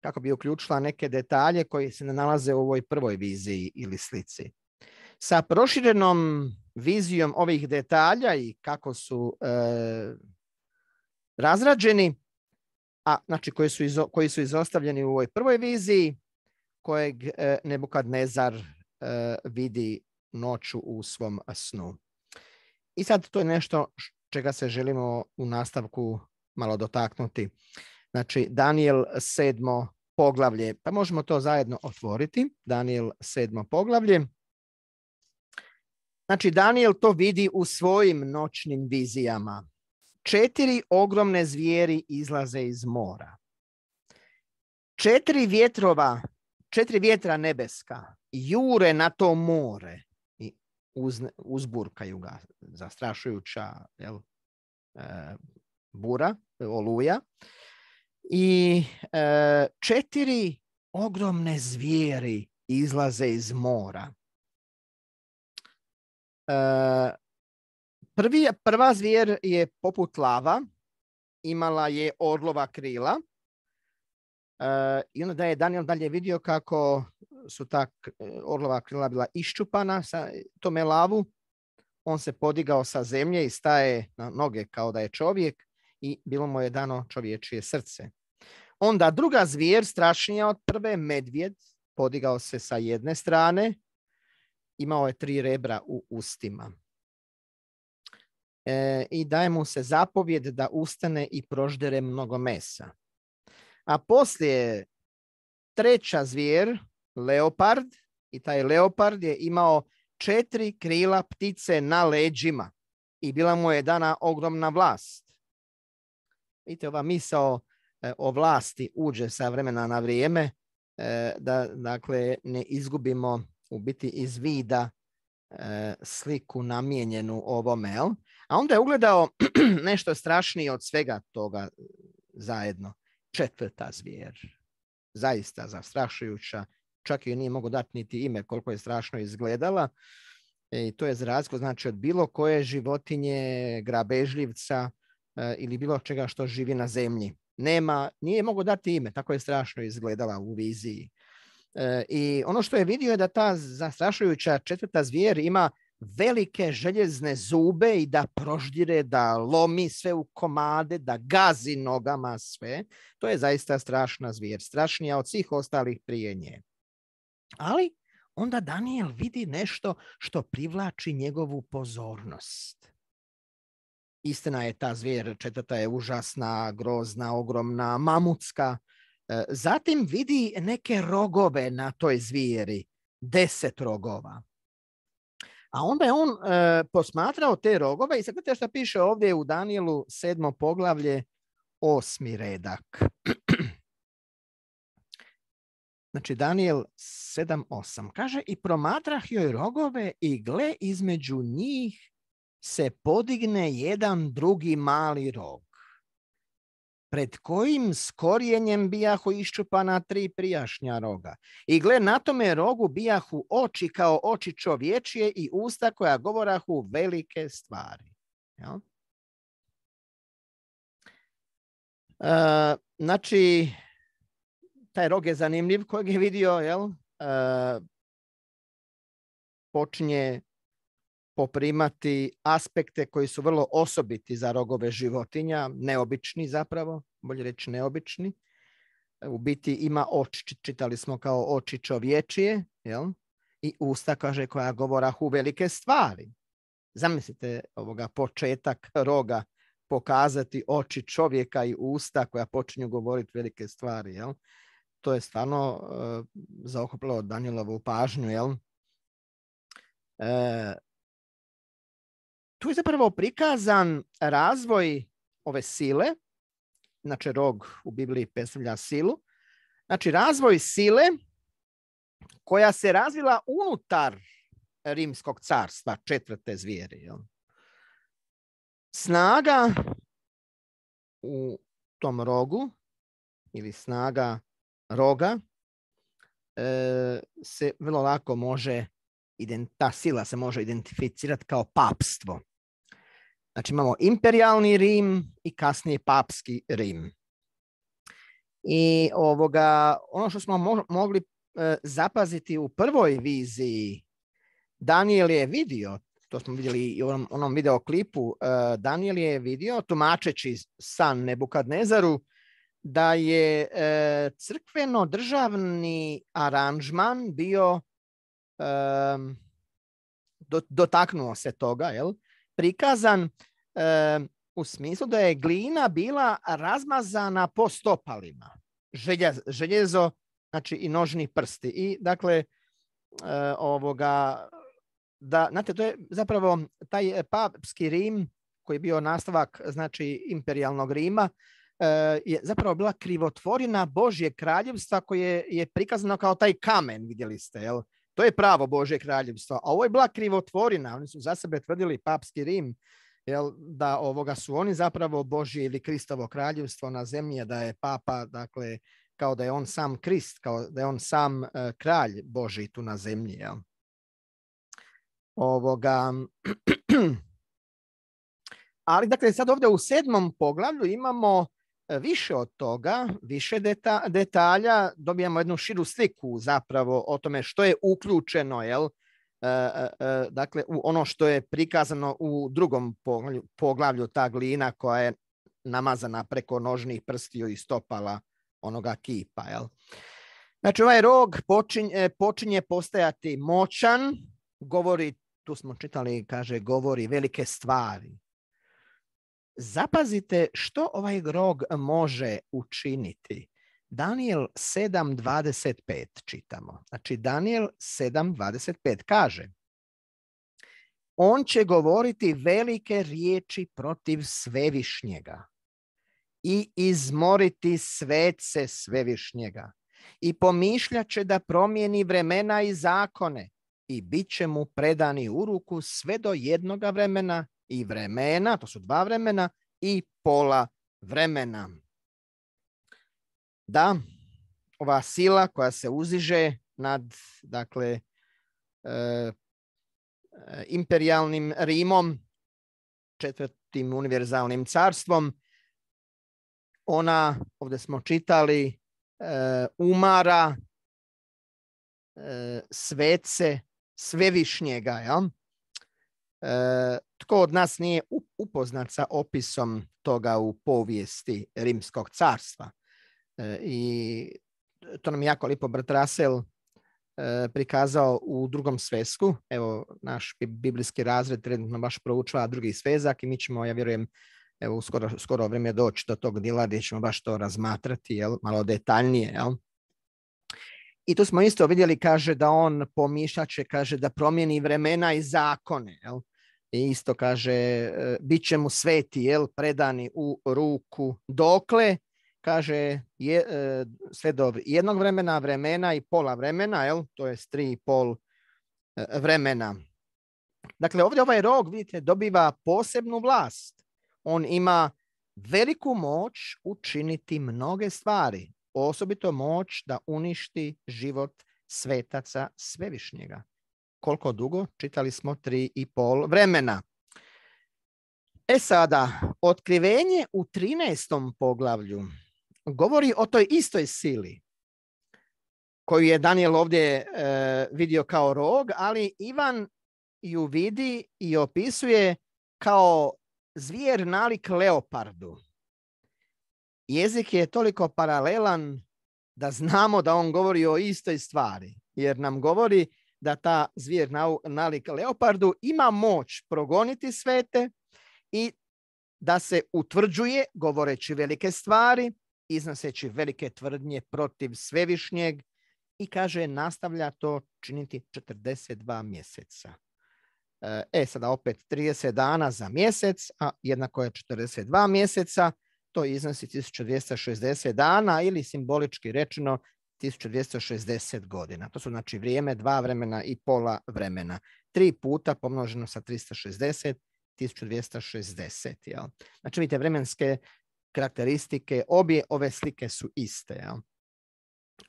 kako bi uključila neke detalje koji se ne nalaze u ovoj prvoj viziji ili slici. Sa proširenom vizijom ovih detalja i kako su e, razrađeni, a znači koji su, koji su izostavljeni u ovoj prvoj viziji, kojeg e, nezar e, vidi noću u svom snu. I sad to je nešto čega se želimo u nastavku malo dotaknuti. Znači, Daniel sedmo poglavlje, pa možemo to zajedno otvoriti. Daniel sedmo poglavlje. Znači, Daniel to vidi u svojim noćnim vizijama. Četiri ogromne zvijeri izlaze iz mora. Četiri vjetrova, četiri vjetra nebeska jure na to more uzburkaju ga zastrašujuća jel, e, bura, oluja. I e, četiri ogromne zvijeri izlaze iz mora. E, prva zvijer je poput lava, imala je orlova krila. I onda je Daniel dalje vidio kako su ta e, orlova krila bila iščupana sa e, tome lavu, on se podigao sa zemlje i staje na noge kao da je čovjek i bilo mu je dano čovječije srce. Onda druga zvijer, strašnija od prve, medvjed, podigao se sa jedne strane, imao je tri rebra u ustima. E, I daje mu se zapovjed da ustane i proždere mnogo mesa. A poslije treća zvijer, leopard i taj leopard je imao četiri krila ptice na leđima i bila mu je dana ogromna vlast. Vidite, ova misao e, o vlasti uđe sa vremena na vrijeme, e, da dakle ne izgubimo u biti iz vida e, sliku namijenjenu ovome. A onda je ugledao nešto strašnije od svega toga zajedno. Četvrta zvijer. Zaista zastrašujuća čak i nije mogao dati niti ime koliko je strašno izgledala. E, I to je za razliku znači, od bilo koje životinje, grabežljivca e, ili bilo čega što živi na zemlji. Nema, nije mogao dati ime, tako je strašno izgledala u viziji. E, I ono što je vidio je da ta zastrašujuća četvrta zvijer ima velike željezne zube i da proždire, da lomi sve u komade, da gazi nogama sve. To je zaista strašna zvijer, strašnija od svih ostalih prije nje. Ali onda Daniel vidi nešto što privlači njegovu pozornost. Istina je ta zvijer, četvrta je užasna, grozna, ogromna, mamutska. E, zatim vidi neke rogove na toj zvijeri, deset rogova. A onda je on e, posmatrao te rogove i gledajte što piše ovdje u Danielu sedmo poglavlje, osmi redak. Znači Daniel 7.8 kaže i promatrah joj rogove i gle između njih se podigne jedan drugi mali rog pred kojim skorjenjem korijenjem bijahu iščupana tri prijašnja roga. I gle, na tome rogu bijahu oči kao oči čovječije i usta koja govorahu velike stvari. E, znači, taj rog je zanimljiv kojeg je vidio, jel? Uh, počinje poprimati aspekte koji su vrlo osobiti za rogove životinja, neobični zapravo, bolje reći neobični. E, u biti ima oči, čitali smo kao oči čovječije, jel? i usta kaže koja govora u velike stvari. Zamislite ovoga početak roga pokazati oči čovjeka i usta koja počinju govoriti velike stvari. Jel? to je stvarno e, Danilovu pažnju, jel? Eh, tu je zapravo prikazan razvoj ove sile, znači rog u Bibliji predstavlja silu, znači razvoj sile koja se razvila unutar rimskog carstva, četvrte zvijeri. Jel? Snaga u tom rogu ili snaga roga e, se vrlo lako može, ta sila se može identificirati kao papstvo. Znači imamo imperialni Rim i kasnije papski Rim. I ovoga, ono što smo mogli e, zapaziti u prvoj viziji, Daniel je vidio, to smo vidjeli i u onom, onom videoklipu, e, Daniel je vidio, tumačeći san Nebukadnezaru, da je e, crkveno državni aranžman bio dotaknuo se toga, jel? Prikazan u smislu da je glina bila razmazana po stopalima. željezo, znači i nožni prsti. I dakle, e, ovoga, da, znate, to je zapravo taj e, papski Rim koji je bio nastavak znači imperialnog Rima, Eh, je zapravo bila krivotvorina Božje kraljevstva koje je prikazano kao taj kamen, vidjeli ste, jel? To je pravo Božje kraljevstvo, a ovo je bila krivotvorina. Oni su za sebe tvrdili papski Rim, jel, da ovoga su oni zapravo Božje ili Kristovo kraljevstvo na zemlji, da je papa, dakle, kao da je on sam Krist, kao da je on sam eh, kralj Boži tu na zemlji. Jel? Ovoga... Ali, dakle, sad ovdje u sedmom poglavlju imamo Više od toga, više deta, detalja, dobijamo jednu širu sliku zapravo o tome što je uključeno, jel? E, e, e, dakle, u ono što je prikazano u drugom poglavlju, poglavlju ta glina koja je namazana preko nožnih prstiju i stopala onoga kipa. Jel? Znači, ovaj rog počinje, počinje postajati moćan, govori, tu smo čitali, kaže, govori velike stvari. Zapazite što ovaj grog može učiniti. Daniel 7.25 čitamo. Znači Daniel 7.25 kaže On će govoriti velike riječi protiv svevišnjega i izmoriti svece svevišnjega i pomišljat će da promijeni vremena i zakone i bit će mu predani u ruku sve do jednoga vremena i vremena, to su dva vremena, i pola vremena. Da, ova sila koja se uziže nad dakle, e, e imperialnim Rimom, četvrtim univerzalnim carstvom, ona, ovdje smo čitali, e, umara e, svece svevišnjega, jel? E, tko od nas nije upoznat sa opisom toga u povijesti Rimskog carstva? E, I to nam jako lipo Brat rasel e, prikazao u drugom svesku. Evo, naš biblijski razred trenutno baš proučava drugi svezak i mi ćemo, ja vjerujem, evo, skoro, vrijeme doći do tog dijela gdje ćemo baš to razmatrati, malo detaljnije, jel? I tu smo isto vidjeli, kaže da on pomišljače, kaže da promijeni vremena i zakone. Jel? I isto kaže, e, bit će mu sveti, jel, predani u ruku. Dokle, kaže, e, sve do Jednog vremena, vremena i pola vremena, jel? to je tri i pol e, vremena. Dakle, ovdje ovaj rog, vidite, dobiva posebnu vlast. On ima veliku moć učiniti mnoge stvari osobito moć da uništi život svetaca svevišnjega. Koliko dugo? Čitali smo tri i pol vremena. E sada, otkrivenje u 13. poglavlju govori o toj istoj sili koju je Daniel ovdje e, vidio kao rog, ali Ivan ju vidi i opisuje kao zvijer nalik leopardu jezik je toliko paralelan da znamo da on govori o istoj stvari, jer nam govori da ta zvijer nalik leopardu ima moć progoniti svete i da se utvrđuje govoreći velike stvari, iznoseći velike tvrdnje protiv svevišnjeg i kaže nastavlja to činiti 42 mjeseca. E, e sada opet 30 dana za mjesec, a jednako je 42 mjeseca, to iznosi 1260 dana ili simbolički rečeno 1260 godina. To su znači vrijeme, dva vremena i pola vremena. Tri puta pomnoženo sa 360, 1260. Jel? Znači vidite, vremenske karakteristike, obje ove slike su iste.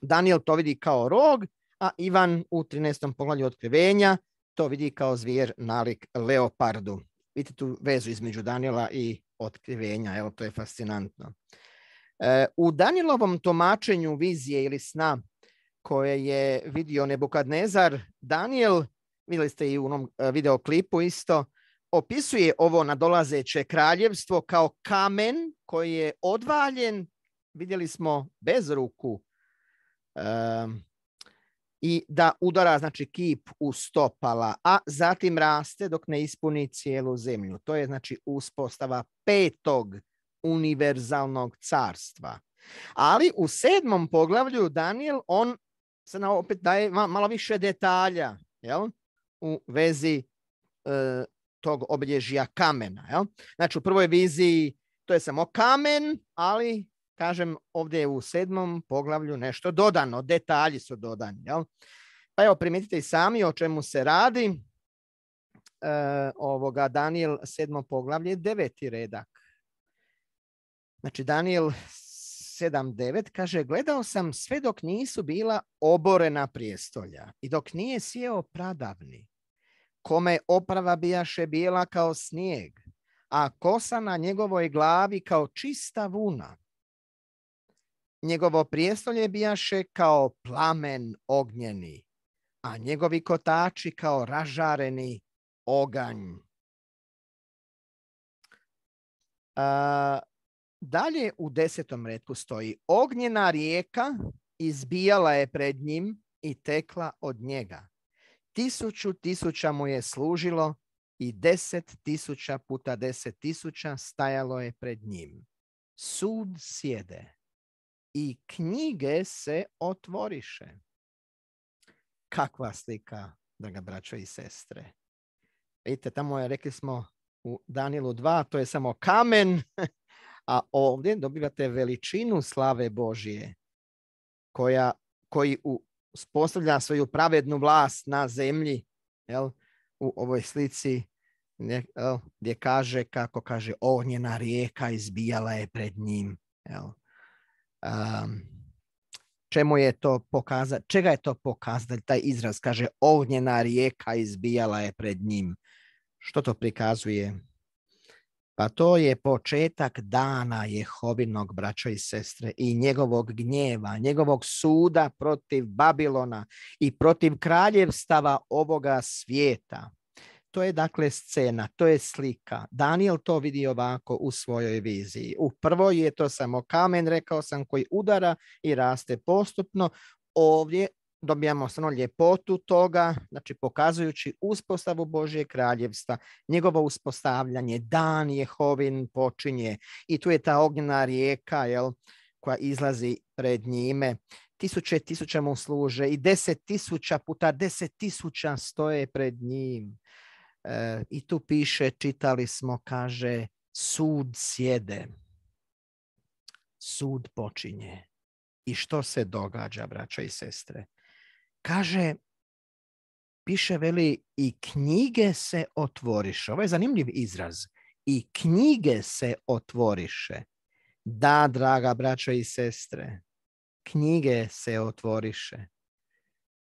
Daniel to vidi kao rog, a Ivan u 13. poglavlju otkrivenja to vidi kao zvijer nalik leopardu. Vidite tu vezu između Daniela i otkrivenja. Evo, to je fascinantno. E, u Danilovom tumačenju vizije ili sna koje je vidio Nebukadnezar, Daniel, vidjeli ste i u onom e, videoklipu isto, opisuje ovo nadolazeće kraljevstvo kao kamen koji je odvaljen, vidjeli smo, bez ruku. E, i da udara znači kip u stopala, a zatim raste dok ne ispuni cijelu zemlju. To je znači uspostava petog univerzalnog carstva. Ali u sedmom poglavlju Daniel, on se na opet daje malo više detalja jel? u vezi e, tog obilježja kamena. Jel? Znači u prvoj viziji to je samo kamen, ali kažem, ovdje je u sedmom poglavlju nešto dodano, detalji su dodani. Jel? Pa evo, primijetite i sami o čemu se radi. E, ovoga Daniel sedmo poglavlje, deveti redak. Znači, Daniel 7.9 kaže, gledao sam sve dok nisu bila oborena prijestolja i dok nije sjeo pradavni, kome oprava bijaše bijela kao snijeg, a kosa na njegovoj glavi kao čista vuna. Njegovo prijestolje bijaše kao plamen ognjeni, a njegovi kotači kao ražareni oganj. A, dalje u desetom redku stoji ognjena rijeka izbijala je pred njim i tekla od njega. Tisuću tisuća mu je služilo i deset tisuća puta deset tisuća stajalo je pred njim. Sud sjede i knjige se otvoriše. Kakva slika, draga braćo i sestre. Vidite, tamo je, rekli smo u Danilu 2, to je samo kamen, a ovdje dobivate veličinu slave Božije, koja, koji uspostavlja svoju pravednu vlast na zemlji, jel? u ovoj slici jel? gdje kaže, kako kaže, ognjena rijeka izbijala je pred njim. Jel? um, čemu je to pokaza, čega je to pokazatelj, taj izraz kaže ognjena rijeka izbijala je pred njim. Što to prikazuje? Pa to je početak dana Jehovinog braća i sestre i njegovog gnjeva, njegovog suda protiv Babilona i protiv kraljevstava ovoga svijeta. To je dakle scena, to je slika. Daniel to vidi ovako u svojoj viziji. U prvoj je to samo kamen, rekao sam, koji udara i raste postupno. Ovdje dobijamo samo ljepotu toga, znači pokazujući uspostavu Božje kraljevstva, njegovo uspostavljanje, dan Jehovin počinje i tu je ta ognjena rijeka jel, koja izlazi pred njime. Tisuće tisuća mu služe i deset tisuća puta deset tisuća stoje pred njim. E, I tu piše, čitali smo, kaže, sud sjede, sud počinje. I što se događa, braća i sestre? Kaže, piše, veli, i knjige se otvoriše. Ovo je zanimljiv izraz. I knjige se otvoriše. Da, draga braća i sestre, knjige se otvoriše.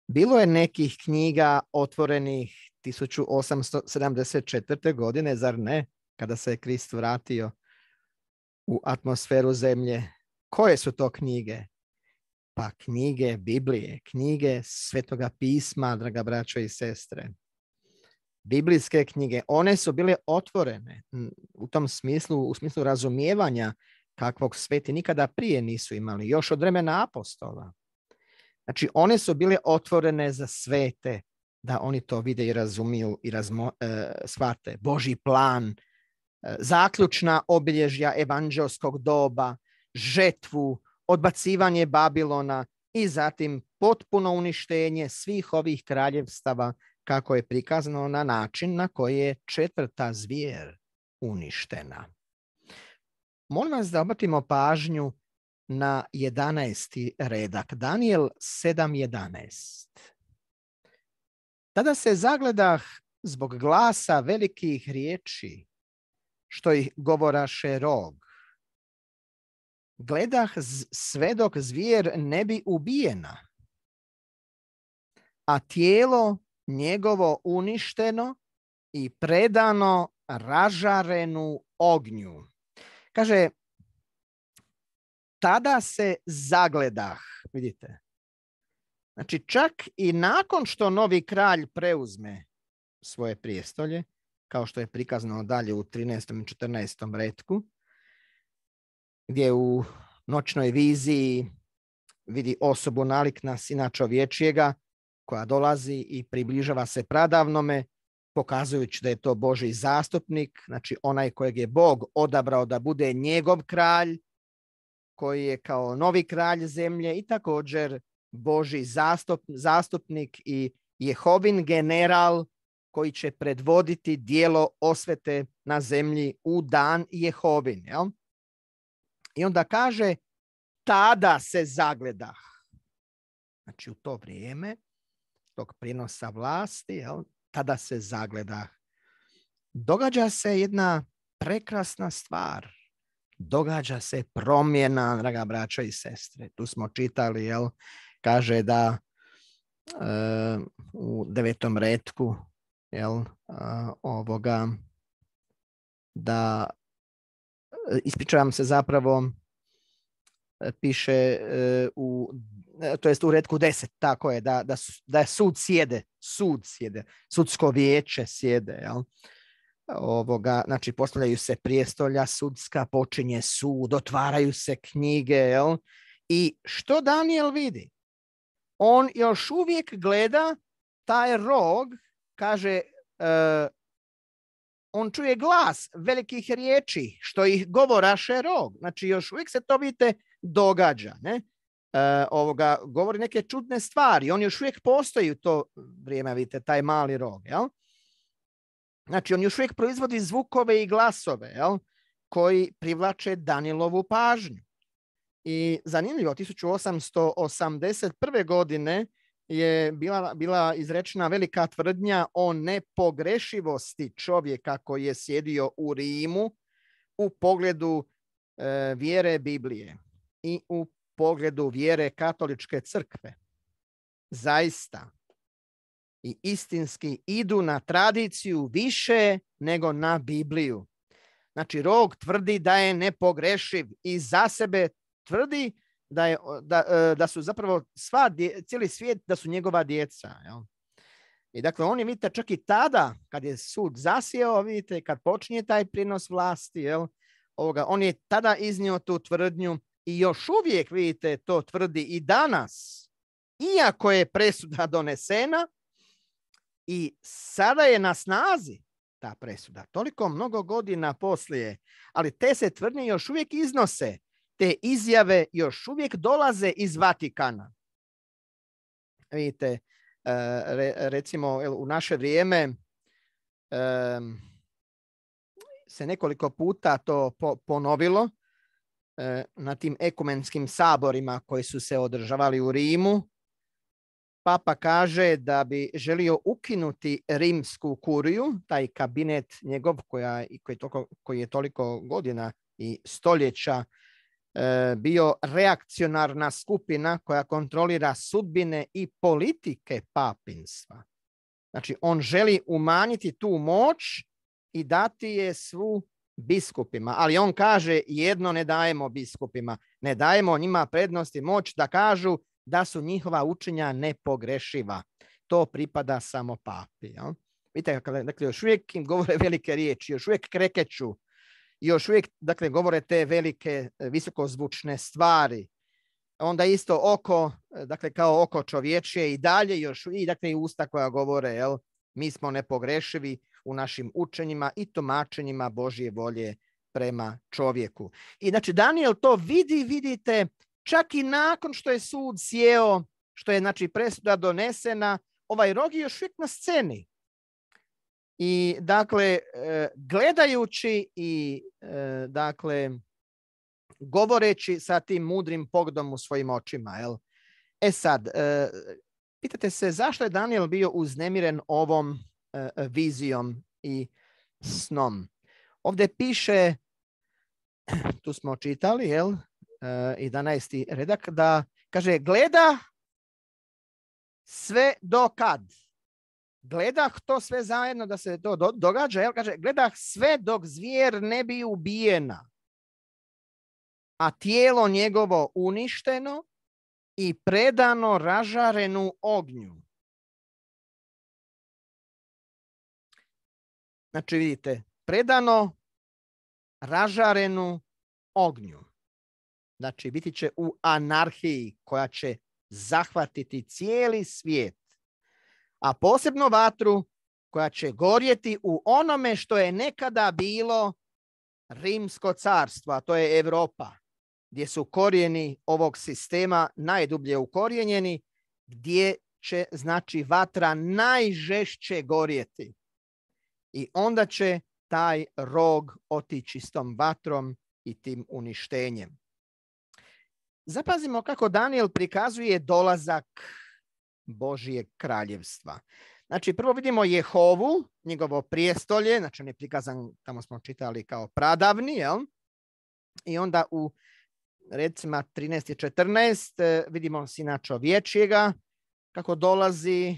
Bilo je nekih knjiga otvorenih 1874. godine, zar ne, kada se je Krist vratio u atmosferu zemlje. Koje su to knjige? Pa knjige Biblije, knjige Svetoga pisma, draga braćo i sestre. Biblijske knjige, one su bile otvorene u tom smislu, u smislu razumijevanja kakvog sveti nikada prije nisu imali, još od vremena apostola. Znači, one su bile otvorene za svete da oni to vide i razumiju i razmo, e, shvate. Boži plan, e, zaključna obilježja evanđelskog doba, žetvu, odbacivanje Babilona i zatim potpuno uništenje svih ovih kraljevstava kako je prikazano na način na koji je četvrta zvijer uništena. Molim vas da obratimo pažnju na 11. redak. Daniel 7.11. Tada se zagledah zbog glasa velikih riječi, što ih govoraše rog. Gledah sve dok zvijer ne bi ubijena, a tijelo njegovo uništeno i predano ražarenu ognju. Kaže, tada se zagledah, vidite. Znači čak i nakon što novi kralj preuzme svoje prijestolje, kao što je prikazano dalje u 13. i 14. retku, gdje u noćnoj viziji vidi osobu nalik na sina čovječijega koja dolazi i približava se pradavnome, pokazujući da je to Boži zastupnik, znači onaj kojeg je Bog odabrao da bude njegov kralj, koji je kao novi kralj zemlje i također Boži zastupnik i Jehovin general koji će predvoditi dijelo osvete na zemlji u dan Jehovin. Jel? I onda kaže, tada se zagleda. Znači u to vrijeme, tog prinosa vlasti, jel? tada se zagleda. Događa se jedna prekrasna stvar događa se promjena, draga braća i sestre. Tu smo čitali, jel, kaže da eh, u devetom redku, jel, eh, ovoga, da eh, ispričavam se zapravo piše u to jest u redku deset, tako je, da, da, da sud sjede, sud sjede, sudsko vijeće sjede, jel? ovoga, znači postavljaju se prijestolja sudska, počinje sud, otvaraju se knjige, jel? I što Daniel vidi? On još uvijek gleda taj rog, kaže, e, on čuje glas velikih riječi, što ih govoraše rog. Znači, još uvijek se to vidite događa, ne? E, ovoga, govori neke čudne stvari. On još uvijek postoji u to vrijeme, vidite, taj mali rog, jel? Znači, on još uvijek proizvodi zvukove i glasove jel? koji privlače Danilovu pažnju. I zanimljivo, 1881. godine je bila, bila izrečena velika tvrdnja o nepogrešivosti čovjeka koji je sjedio u Rimu u pogledu e, vjere Biblije i u pogledu vjere katoličke crkve. Zaista, i istinski idu na tradiciju više nego na Bibliju. Znači, Rog tvrdi da je nepogrešiv i za sebe tvrdi da, je, da, e, da su zapravo sva, cijeli svijet da su njegova djeca. Jel? I dakle, on je, vidite, čak i tada, kad je sud zasjeo, vidite, kad počinje taj prinos vlasti, jel, ovoga, on je tada iznio tu tvrdnju i još uvijek, vidite, to tvrdi i danas. Iako je presuda donesena, i sada je na snazi ta presuda. Toliko mnogo godina poslije, ali te se tvrdnje još uvijek iznose. Te izjave još uvijek dolaze iz Vatikana. Vidite, e, recimo u naše vrijeme e, se nekoliko puta to ponovilo e, na tim ekumenskim saborima koji su se održavali u Rimu Papa kaže da bi želio ukinuti rimsku kuriju, taj kabinet njegov koji, je toliko, koji je toliko godina i stoljeća e, bio reakcionarna skupina koja kontrolira sudbine i politike papinstva. Znači, on želi umanjiti tu moć i dati je svu biskupima. Ali on kaže jedno ne dajemo biskupima, ne dajemo njima prednosti moć da kažu da su njihova učenja nepogrešiva. To pripada samo papi. Jel? Vidite, dakle, dakle još uvijek im govore velike riječi, još uvijek krekeću, još uvijek dakle, govore te velike e, visokozvučne stvari. Onda isto oko, e, dakle kao oko čovječje i dalje još i dakle i usta koja govore, jel, mi smo nepogrešivi u našim učenjima i tumačenjima Božje volje prema čovjeku. I znači Daniel to vidi, vidite, Čak i nakon što je sud sjeo, što je znači presuda donesena, ovaj rog je još uvijek na sceni. I dakle, e, gledajući i e, dakle, govoreći sa tim mudrim pogodom u svojim očima. Jel? E sad, e, pitate se zašto je Daniel bio uznemiren ovom vizijom i snom. Ovdje piše, tu smo čitali, jel? 11. Eh, redak, da kaže gleda sve do kad. Gledah to sve zajedno da se to događa. Jel? Kaže, gledah sve dok zvijer ne bi ubijena, a tijelo njegovo uništeno i predano ražarenu ognju. Znači vidite, predano ražarenu ognju. Znači, biti će u anarhiji koja će zahvatiti cijeli svijet. A posebno vatru koja će gorjeti u onome što je nekada bilo Rimsko carstvo, a to je Europa, gdje su korijeni ovog sistema najdublje ukorijenjeni, gdje će znači vatra najžešće gorjeti. I onda će taj rog otići s tom vatrom i tim uništenjem. Zapazimo kako Daniel prikazuje dolazak Božije kraljevstva. Znači, prvo vidimo Jehovu, njegovo prijestolje, znači on je prikazan, tamo smo čitali kao pradavni, jel? I onda u recima 13 i 14 e, vidimo sina čovječjega, kako dolazi, e,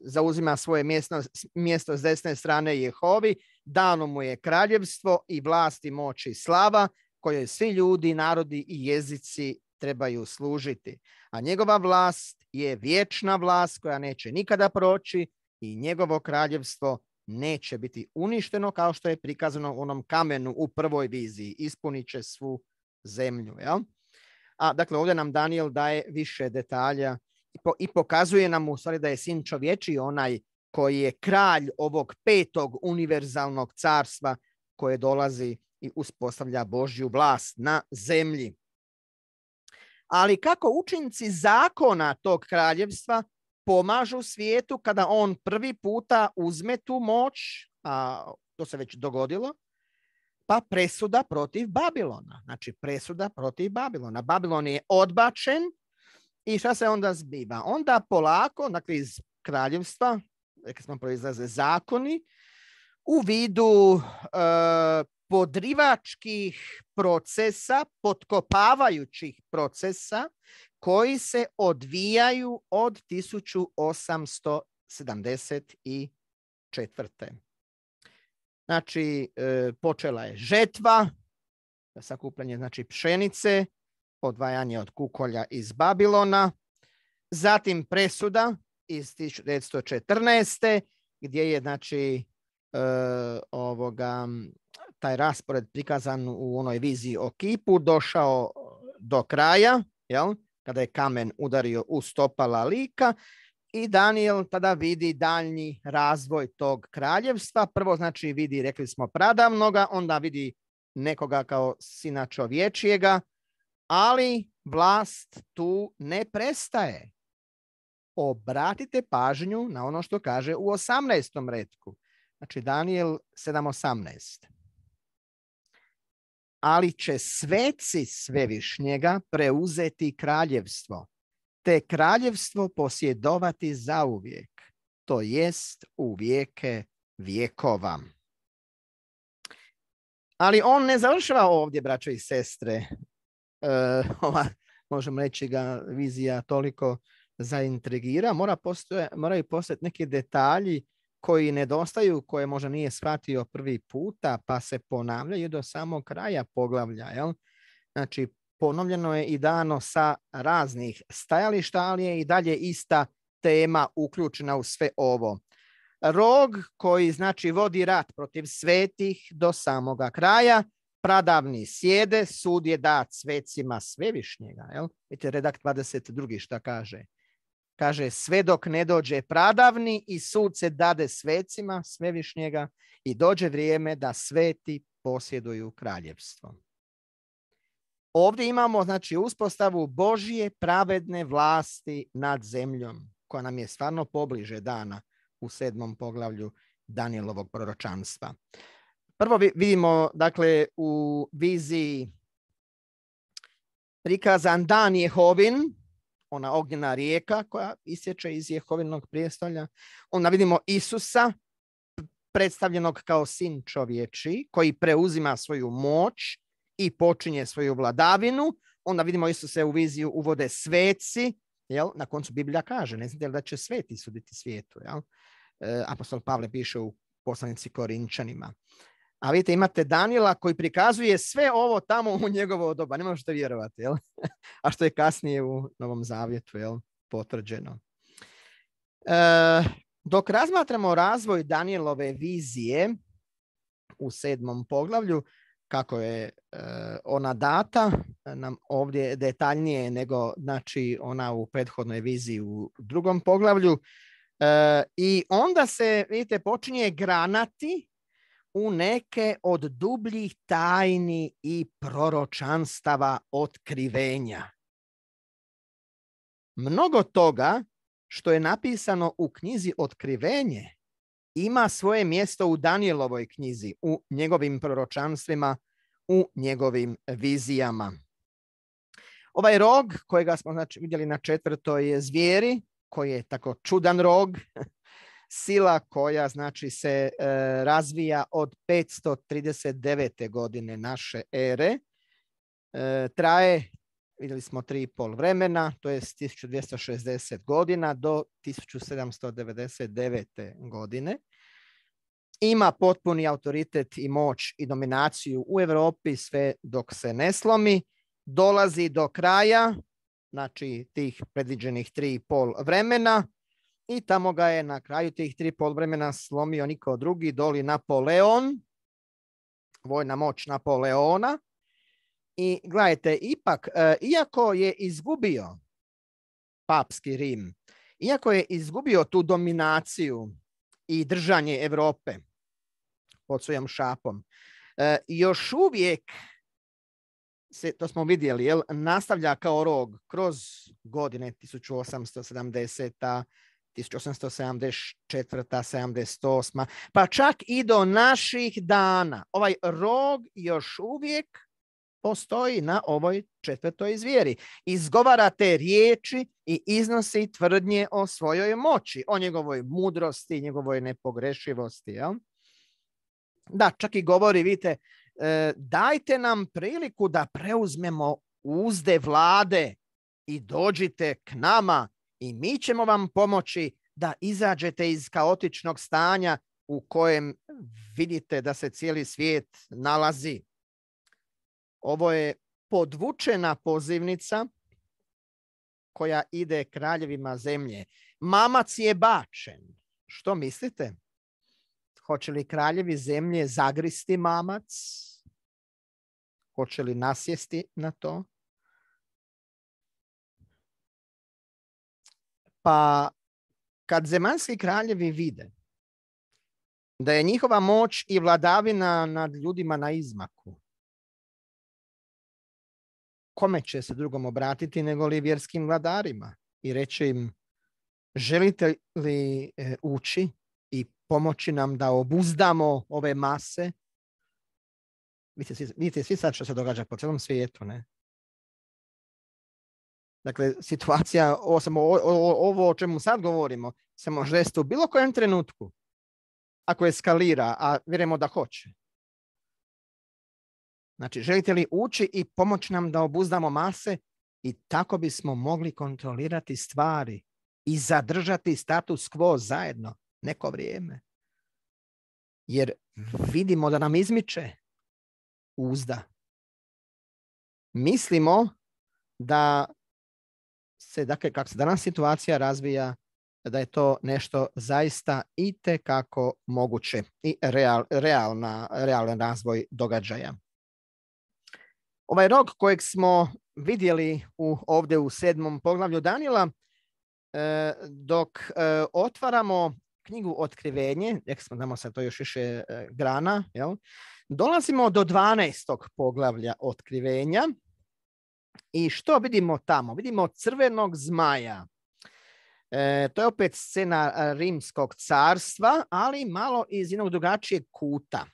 zauzima svoje mjesto, mjesto s desne strane Jehovi, dano mu je kraljevstvo i vlast i moć i slava, kojoj svi ljudi, narodi i jezici trebaju služiti. A njegova vlast je vječna vlast koja neće nikada proći i njegovo kraljevstvo neće biti uništeno kao što je prikazano u onom kamenu u prvoj viziji. Ispunit će svu zemlju. Jel? A dakle, ovdje nam Daniel daje više detalja i, pokazuje nam u stvari da je sin čovječi onaj koji je kralj ovog petog univerzalnog carstva koje dolazi i uspostavlja Božju vlast na zemlji. Ali kako učinci zakona tog kraljevstva pomažu svijetu kada on prvi puta uzme tu moć, a to se već dogodilo, pa presuda protiv Babilona. Znači presuda protiv Babilona. Babilon je odbačen i šta se onda zbiva? Onda polako, dakle iz kraljevstva, rekli smo proizlaze zakoni, u vidu e, podrivačkih procesa, potkopavajućih procesa koji se odvijaju od 1874. Znači, e, počela je žetva, sakupljanje znači pšenice, odvajanje od kukolja iz Babilona, zatim presuda iz 1914. gdje je znači e, ovoga taj raspored prikazan u onoj viziji o kipu došao eh, do kraja, jel? kada je kamen udario u stopala lika i Daniel tada vidi daljnji razvoj tog kraljevstva. Prvo znači vidi, rekli smo, pradavnoga, onda vidi nekoga kao sina čovječijega, ali vlast tu ne prestaje. Obratite pažnju na ono što kaže u 18. redku. Znači Daniel 7.18 ali će sveci svevišnjega preuzeti kraljevstvo, te kraljevstvo posjedovati zauvijek, to jest u vijeke vjekova. Ali on ne završava ovdje, braćo i sestre. E, ova, možemo reći ga, vizija toliko zaintrigira. Mora moraju postojati neki detalji koji nedostaju, koje možda nije shvatio prvi puta, pa se ponavljaju do samog kraja poglavlja. Jel? Znači, ponovljeno je i dano sa raznih stajališta, ali je i dalje ista tema uključena u sve ovo. Rog koji znači vodi rat protiv svetih do samoga kraja, pradavni sjede, sud je dat svecima svevišnjega. Jel? Vidite, redak 22. šta kaže. Kaže, sve dok ne dođe pradavni i sud se dade svecima svevišnjega i dođe vrijeme da sveti posjeduju kraljevstvo. Ovdje imamo znači uspostavu Božije pravedne vlasti nad zemljom, koja nam je stvarno pobliže dana u sedmom poglavlju Danielovog proročanstva. Prvo vidimo dakle u viziji prikazan dan Jehovin, ona ognjena rijeka koja isječe iz Jehovinog prijestolja. Onda vidimo Isusa, predstavljenog kao sin čovječi, koji preuzima svoju moć i počinje svoju vladavinu. Onda vidimo Isuse u viziju uvode sveci, na koncu Biblija kaže, ne znate li da će sveti suditi svijetu. Jel? E, apostol Pavle piše u poslanici Korinčanima. A vidite, imate Danila koji prikazuje sve ovo tamo u njegovo doba. Ne možete vjerovati, jel? A što je kasnije u Novom Zavjetu, jel? Potvrđeno. E, dok razmatramo razvoj Danielove vizije u sedmom poglavlju, kako je e, ona data, e, nam ovdje detaljnije nego znači ona u prethodnoj viziji u drugom poglavlju. I onda se, vidite, počinje granati u neke od dubljih tajni i proročanstava otkrivenja. Mnogo toga što je napisano u knjizi Otkrivenje ima svoje mjesto u Danielovoj knjizi, u njegovim proročanstvima, u njegovim vizijama. Ovaj rog kojega smo znači, vidjeli na četvrtoj je zvijeri, koji je tako čudan rog, sila koja znači se e, razvija od 539. godine naše ere, e, traje, vidjeli smo, tri pol vremena, to je 1260 godina do 1799. godine. Ima potpuni autoritet i moć i dominaciju u Europi sve dok se ne slomi. Dolazi do kraja, znači tih predviđenih tri i pol vremena, i tamo ga je na kraju tih tri vremena slomio niko drugi, doli Napoleon, vojna moć Napoleona. I gledajte, ipak, e, iako je izgubio papski Rim, iako je izgubio tu dominaciju i držanje Europe pod svojom šapom, e, još uvijek se, to smo vidjeli, jel, nastavlja kao rog kroz godine 1870-a, 1874. 78. pa čak i do naših dana. Ovaj rog još uvijek postoji na ovoj četvrtoj zvijeri. Izgovarate riječi i iznosi tvrdnje o svojoj moći, o njegovoj mudrosti, njegovoj nepogrešivosti. Ja? Da, čak i govori, vidite, e, dajte nam priliku da preuzmemo uzde vlade i dođite k nama i mi ćemo vam pomoći da izađete iz kaotičnog stanja u kojem vidite da se cijeli svijet nalazi. Ovo je podvučena pozivnica koja ide kraljevima zemlje. Mamac je bačen. Što mislite? Hoće li kraljevi zemlje zagristi mamac? Hoće li nasjesti na to? Pa kad zemaljski kraljevi vide da je njihova moć i vladavina nad ljudima na izmaku, kome će se drugom obratiti nego li vjerskim vladarima i reći im želite li e, ući i pomoći nam da obuzdamo ove mase? Vidite, vidite svi sad što se događa po celom svijetu, ne? Dakle, situacija, ovo, o, ovo o čemu sad govorimo, se može desiti u bilo kojem trenutku, ako eskalira, a vjerujemo da hoće. Znači, želite li ući i pomoći nam da obuzdamo mase i tako bismo mogli kontrolirati stvari i zadržati status quo zajedno neko vrijeme. Jer vidimo da nam izmiče uzda. Mislimo da se, dakle, kako se danas situacija razvija, da je to nešto zaista i kako moguće i real, realna, realan razvoj događaja. Ovaj rok kojeg smo vidjeli u, ovdje u sedmom poglavlju Danila, e, dok e, otvaramo knjigu Otkrivenje, damo se to još više e, grana, jel? dolazimo do 12. poglavlja Otkrivenja, i što vidimo tamo? Vidimo crvenog zmaja. E, to je opet scena e, rimskog carstva, ali malo iz jednog drugačijeg kuta.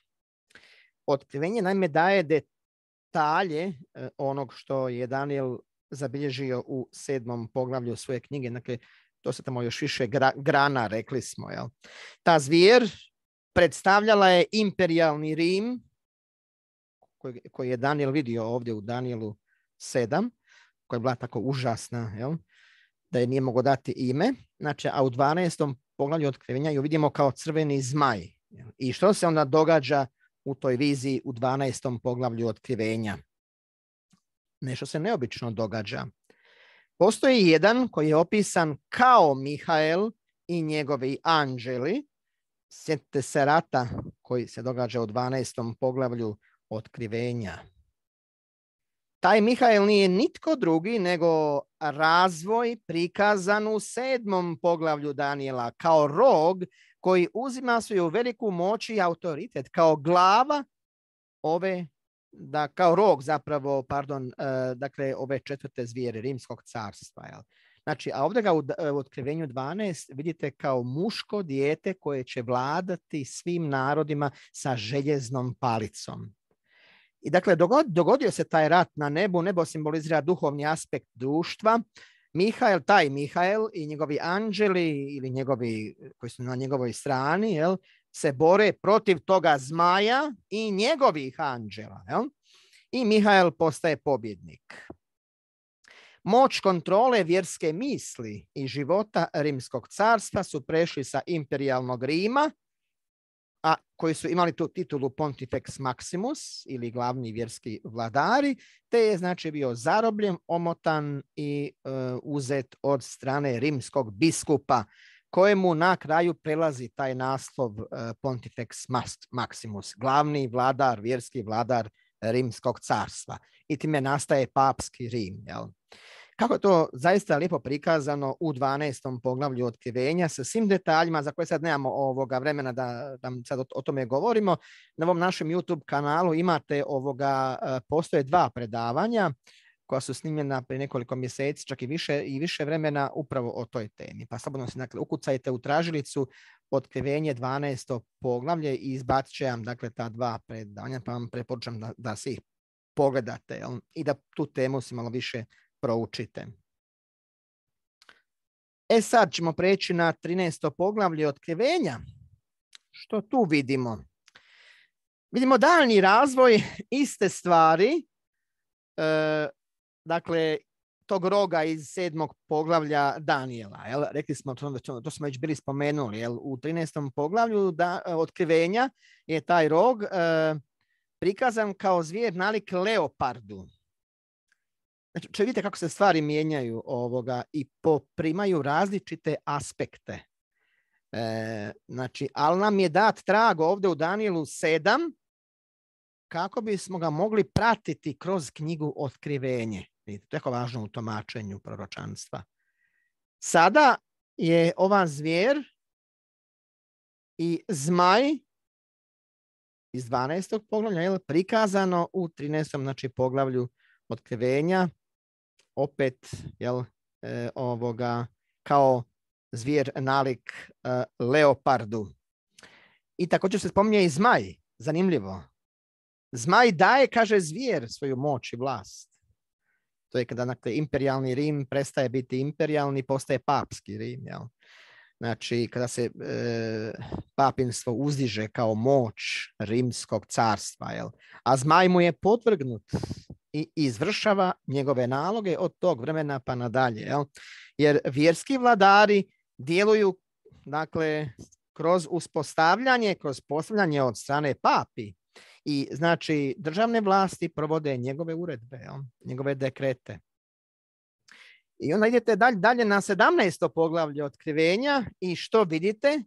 Otkrivenje naime daje detalje e, onog što je Daniel zabilježio u sedmom poglavlju svoje knjige. Dakle, to se tamo još više grana, rekli smo. Jel? Ta zvijer predstavljala je imperialni Rim, koji, koji je Daniel vidio ovdje u Danielu 7, koja je bila tako užasna, jel? da je nije mogao dati ime. Znači, a u 12. poglavlju otkrivenja ju vidimo kao crveni zmaj. Jel? I što se onda događa u toj viziji u 12. poglavlju otkrivenja? Nešto se neobično događa. Postoji jedan koji je opisan kao Mihael i njegovi anđeli. Sjetite se rata koji se događa u 12. poglavlju otkrivenja. Taj Mihael nije nitko drugi nego razvoj prikazan u sedmom poglavlju Daniela kao rog koji uzima svoju veliku moć i autoritet kao glava ove, da, kao rog zapravo, pardon, e, dakle ove četvrte zvijere rimskog carstva. Jel? Znači, a ovdje ga u, e, u otkrivenju 12 vidite kao muško dijete koje će vladati svim narodima sa željeznom palicom. I dakle, dogodio se taj rat na nebu, nebo simbolizira duhovni aspekt društva. Mihael, taj Mihael i njegovi anđeli ili njegovi koji su na njegovoj strani, jel, se bore protiv toga zmaja i njegovih anđela. Jel? I Mihael postaje pobjednik. Moć kontrole vjerske misli i života Rimskog carstva su prešli sa imperialnog Rima a koji su imali tu titulu Pontifex Maximus ili glavni vjerski vladari, te je znači bio zarobljen, omotan i e, uzet od strane rimskog biskupa kojemu na kraju prelazi taj naslov e, Pontifex Maximus, glavni vladar, vjerski vladar rimskog carstva. I time nastaje papski Rim. Jel? Kako je to zaista lijepo prikazano u 12. poglavlju otkrivenja sa svim detaljima za koje sad nemamo ovoga vremena da, nam sad o, tome govorimo. Na ovom našem YouTube kanalu imate ovoga, e, postoje dva predavanja koja su snimljena prije nekoliko mjeseci, čak i više, i više vremena upravo o toj temi. Pa slobodno se dakle, ukucajte u tražilicu otkrivenje 12. poglavlje i izbacit će vam dakle, ta dva predavanja, pa vam preporučam da, da ih pogledate i da tu temu si malo više proučite. E sad ćemo preći na 13. poglavlje otkrivenja. Što tu vidimo? Vidimo daljni razvoj iste stvari, e, dakle, tog roga iz sedmog poglavlja Danijela. Jel? Rekli smo, to, to smo već bili spomenuli, jel? u 13. poglavlju da, e, otkrivenja je taj rog e, prikazan kao zvijer nalik leopardu. Znači, vidite kako se stvari mijenjaju ovoga i poprimaju različite aspekte. E, znači, ali nam je dat trag ovdje u Danielu 7 kako bismo ga mogli pratiti kroz knjigu Otkrivenje. Vidite, to je jako važno u tomačenju proročanstva. Sada je ova zvijer i zmaj iz 12. poglavlja je prikazano u 13. Znači, poglavlju otkrivenja opet jel, e, ovoga, kao zvijer nalik e, leopardu. I također se spominje i zmaj, zanimljivo. Zmaj daje, kaže zvijer, svoju moć i vlast. To je kada dakle, imperialni Rim prestaje biti imperialni, postaje papski Rim. Jel? Znači, kada se e, papinstvo uzdiže kao moć rimskog carstva, jel? a zmaj mu je podvrgnut i izvršava njegove naloge od tog vremena pa nadalje. Jel? Jer vjerski vladari djeluju dakle, kroz uspostavljanje, kroz postavljanje od strane papi i znači državne vlasti provode njegove uredbe, njegove dekrete. I onda idete dalje, dalje na 17. poglavlje otkrivenja i što vidite?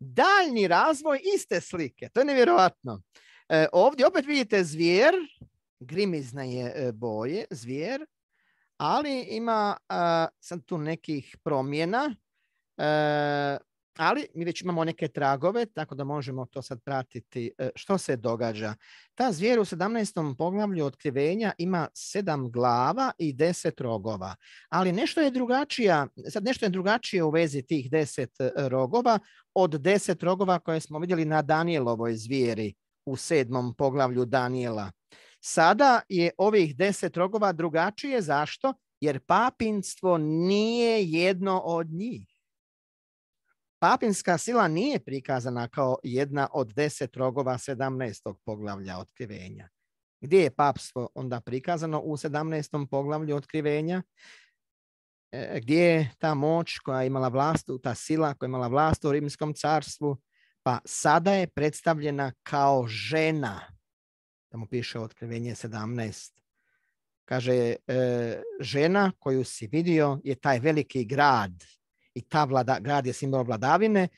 Daljni razvoj iste slike. To je nevjerojatno. E, ovdje opet vidite zvijer grimizna je e, boje, zvijer, ali ima sam tu nekih promjena, e, ali mi već imamo neke tragove, tako da možemo to sad pratiti e, što se događa. Ta zvijer u 17. poglavlju otkrivenja ima sedam glava i deset rogova, ali nešto je drugačija, sad nešto je drugačije u vezi tih deset rogova od deset rogova koje smo vidjeli na Danielovoj zvijeri u sedmom poglavlju Daniela. Sada je ovih deset rogova drugačije. Zašto? Jer papinstvo nije jedno od njih. Papinska sila nije prikazana kao jedna od deset rogova 17. poglavlja otkrivenja. Gdje je papstvo onda prikazano u 17. poglavlju otkrivenja? E, gdje je ta moć koja je imala vlast, ta sila koja je imala vlast u Rimskom carstvu? Pa sada je predstavljena kao žena tamo piše otkrivenje 17. Kaže, e, žena koju si vidio je taj veliki grad i ta vlada, grad je simbol vladavine,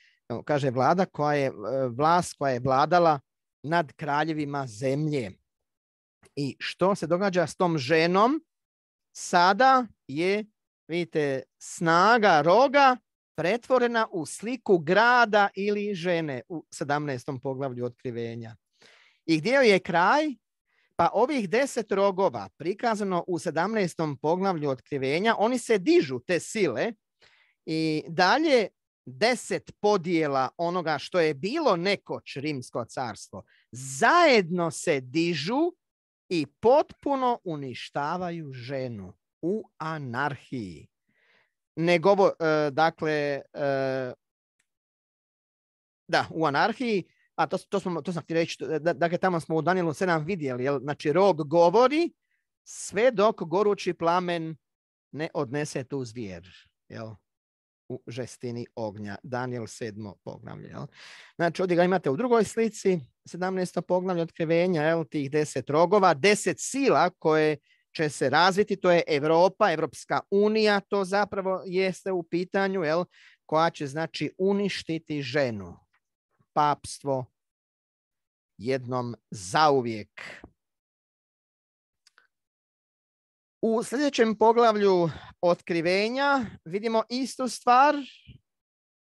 kaže vlada koja je, e, vlast koja je vladala nad kraljevima zemlje. I što se događa s tom ženom? Sada je, vidite, snaga roga pretvorena u sliku grada ili žene u 17. poglavlju otkrivenja. I gdje je kraj? Pa ovih deset rogova prikazano u 17. poglavlju otkrivenja, oni se dižu te sile i dalje deset podijela onoga što je bilo nekoć rimsko carstvo, zajedno se dižu i potpuno uništavaju ženu u anarhiji. Ne e, dakle, e, da, u anarhiji a to, smo, sam ti reći, dakle tamo smo u Danielu 7 vidjeli, jel? znači rog govori sve dok gorući plamen ne odnese tu zvijer, jel? u žestini ognja. Daniel 7. poglavlje. Jel? Znači ovdje ga imate u drugoj slici, 17. poglavlje otkrivenja, jel? tih deset rogova, deset sila koje će se razviti, to je Europa, Evropska unija, to zapravo jeste u pitanju, jel? koja će znači uništiti ženu papstvo jednom zauvijek. U sljedećem poglavlju otkrivenja vidimo istu stvar,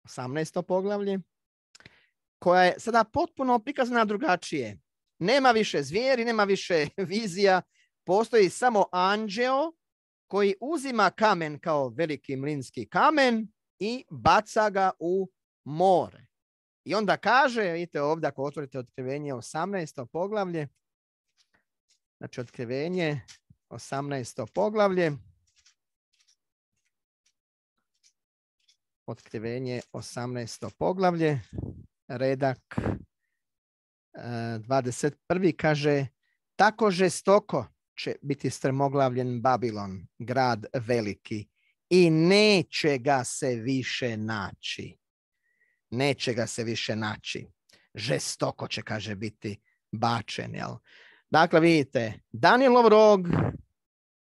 18. poglavlje, koja je sada potpuno prikazana drugačije. Nema više zvijeri, nema više vizija, postoji samo anđeo koji uzima kamen kao veliki mlinski kamen i baca ga u more. I onda kaže, vidite ovdje ako otvorite otkrivenje 18. poglavlje, znači otkrivenje 18. poglavlje, otkrivenje 18. poglavlje, redak 21. Eh, kaže tako žestoko će biti strmoglavljen Babilon, grad veliki, i neće ga se više naći neće ga se više naći. Žestoko će, kaže, biti bačen. Jel? Dakle, vidite, Danielov rog,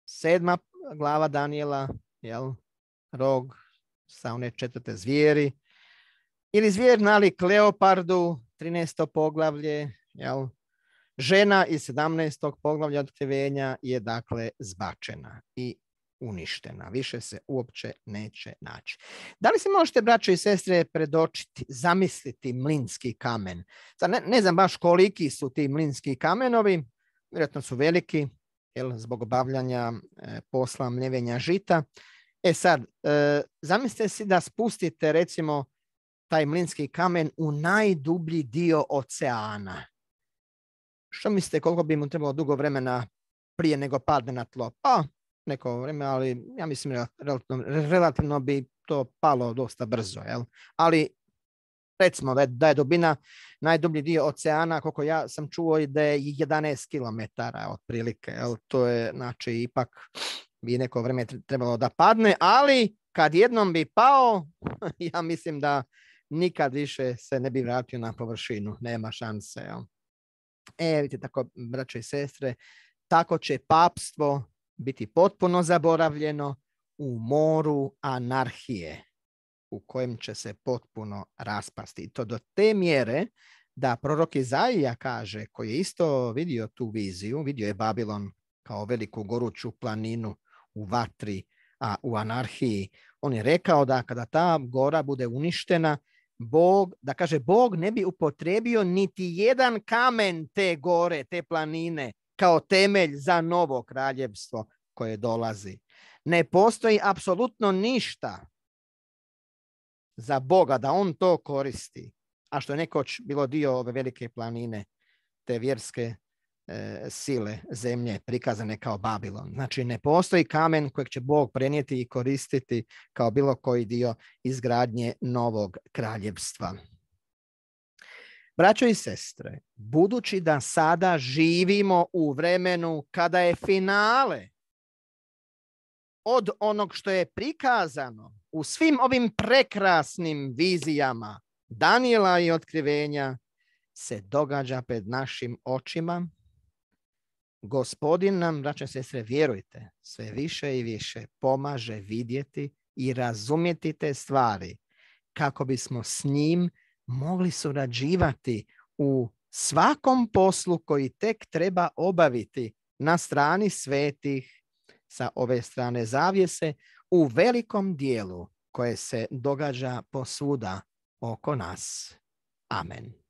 sedma glava Daniela, jel? rog sa one četvrte zvijeri, ili zvijer nalik Leopardu, 13. poglavlje, jel? žena iz 17. poglavlja otkrivenja je dakle zbačena i uništena. Više se uopće neće naći. Da li se možete, braće i sestre, predočiti, zamisliti mlinski kamen? Sad ne, znam baš koliki su ti mlinski kamenovi, vjerojatno su veliki, jel, zbog obavljanja e, posla mljevenja žita. E sad, e, zamislite si da spustite recimo taj mlinski kamen u najdublji dio oceana. Što mislite koliko bi mu trebalo dugo vremena prije nego padne na tlo? Pa, neko vrijeme, ali ja mislim relativno, relativno bi to palo dosta brzo. Jel? Ali recimo da je, da je dubina najdublji dio oceana, koliko ja sam čuo, da je 11 km otprilike. Jel? To je znači ipak bi neko vrijeme trebalo da padne, ali kad jednom bi pao, ja mislim da nikad više se ne bi vratio na površinu, nema šanse. Jel? E, vidite tako, braće i sestre, tako će papstvo biti potpuno zaboravljeno u moru anarhije u kojem će se potpuno raspasti. I to do te mjere da prorok Izaija kaže, koji je isto vidio tu viziju, vidio je Babilon kao veliku goruću planinu u vatri, a u anarhiji. On je rekao da kada ta gora bude uništena, Bog, da kaže, Bog ne bi upotrebio niti jedan kamen te gore, te planine, kao temelj za novo kraljevstvo koje dolazi. Ne postoji apsolutno ništa za Boga da on to koristi, a što je nekoć bilo dio ove velike planine, te vjerske e, sile zemlje prikazane kao Babilon. Znači ne postoji kamen kojeg će Bog prenijeti i koristiti kao bilo koji dio izgradnje novog kraljevstva. Braćo i sestre, budući da sada živimo u vremenu kada je finale od onog što je prikazano u svim ovim prekrasnim vizijama Daniela i otkrivenja se događa pred našim očima. Gospodin nam, braćo i sestre, vjerujte, sve više i više pomaže vidjeti i razumjeti te stvari kako bismo s njim mogli surađivati u svakom poslu koji tek treba obaviti na strani svetih sa ove strane zavjese u velikom dijelu koje se događa posvuda oko nas. Amen.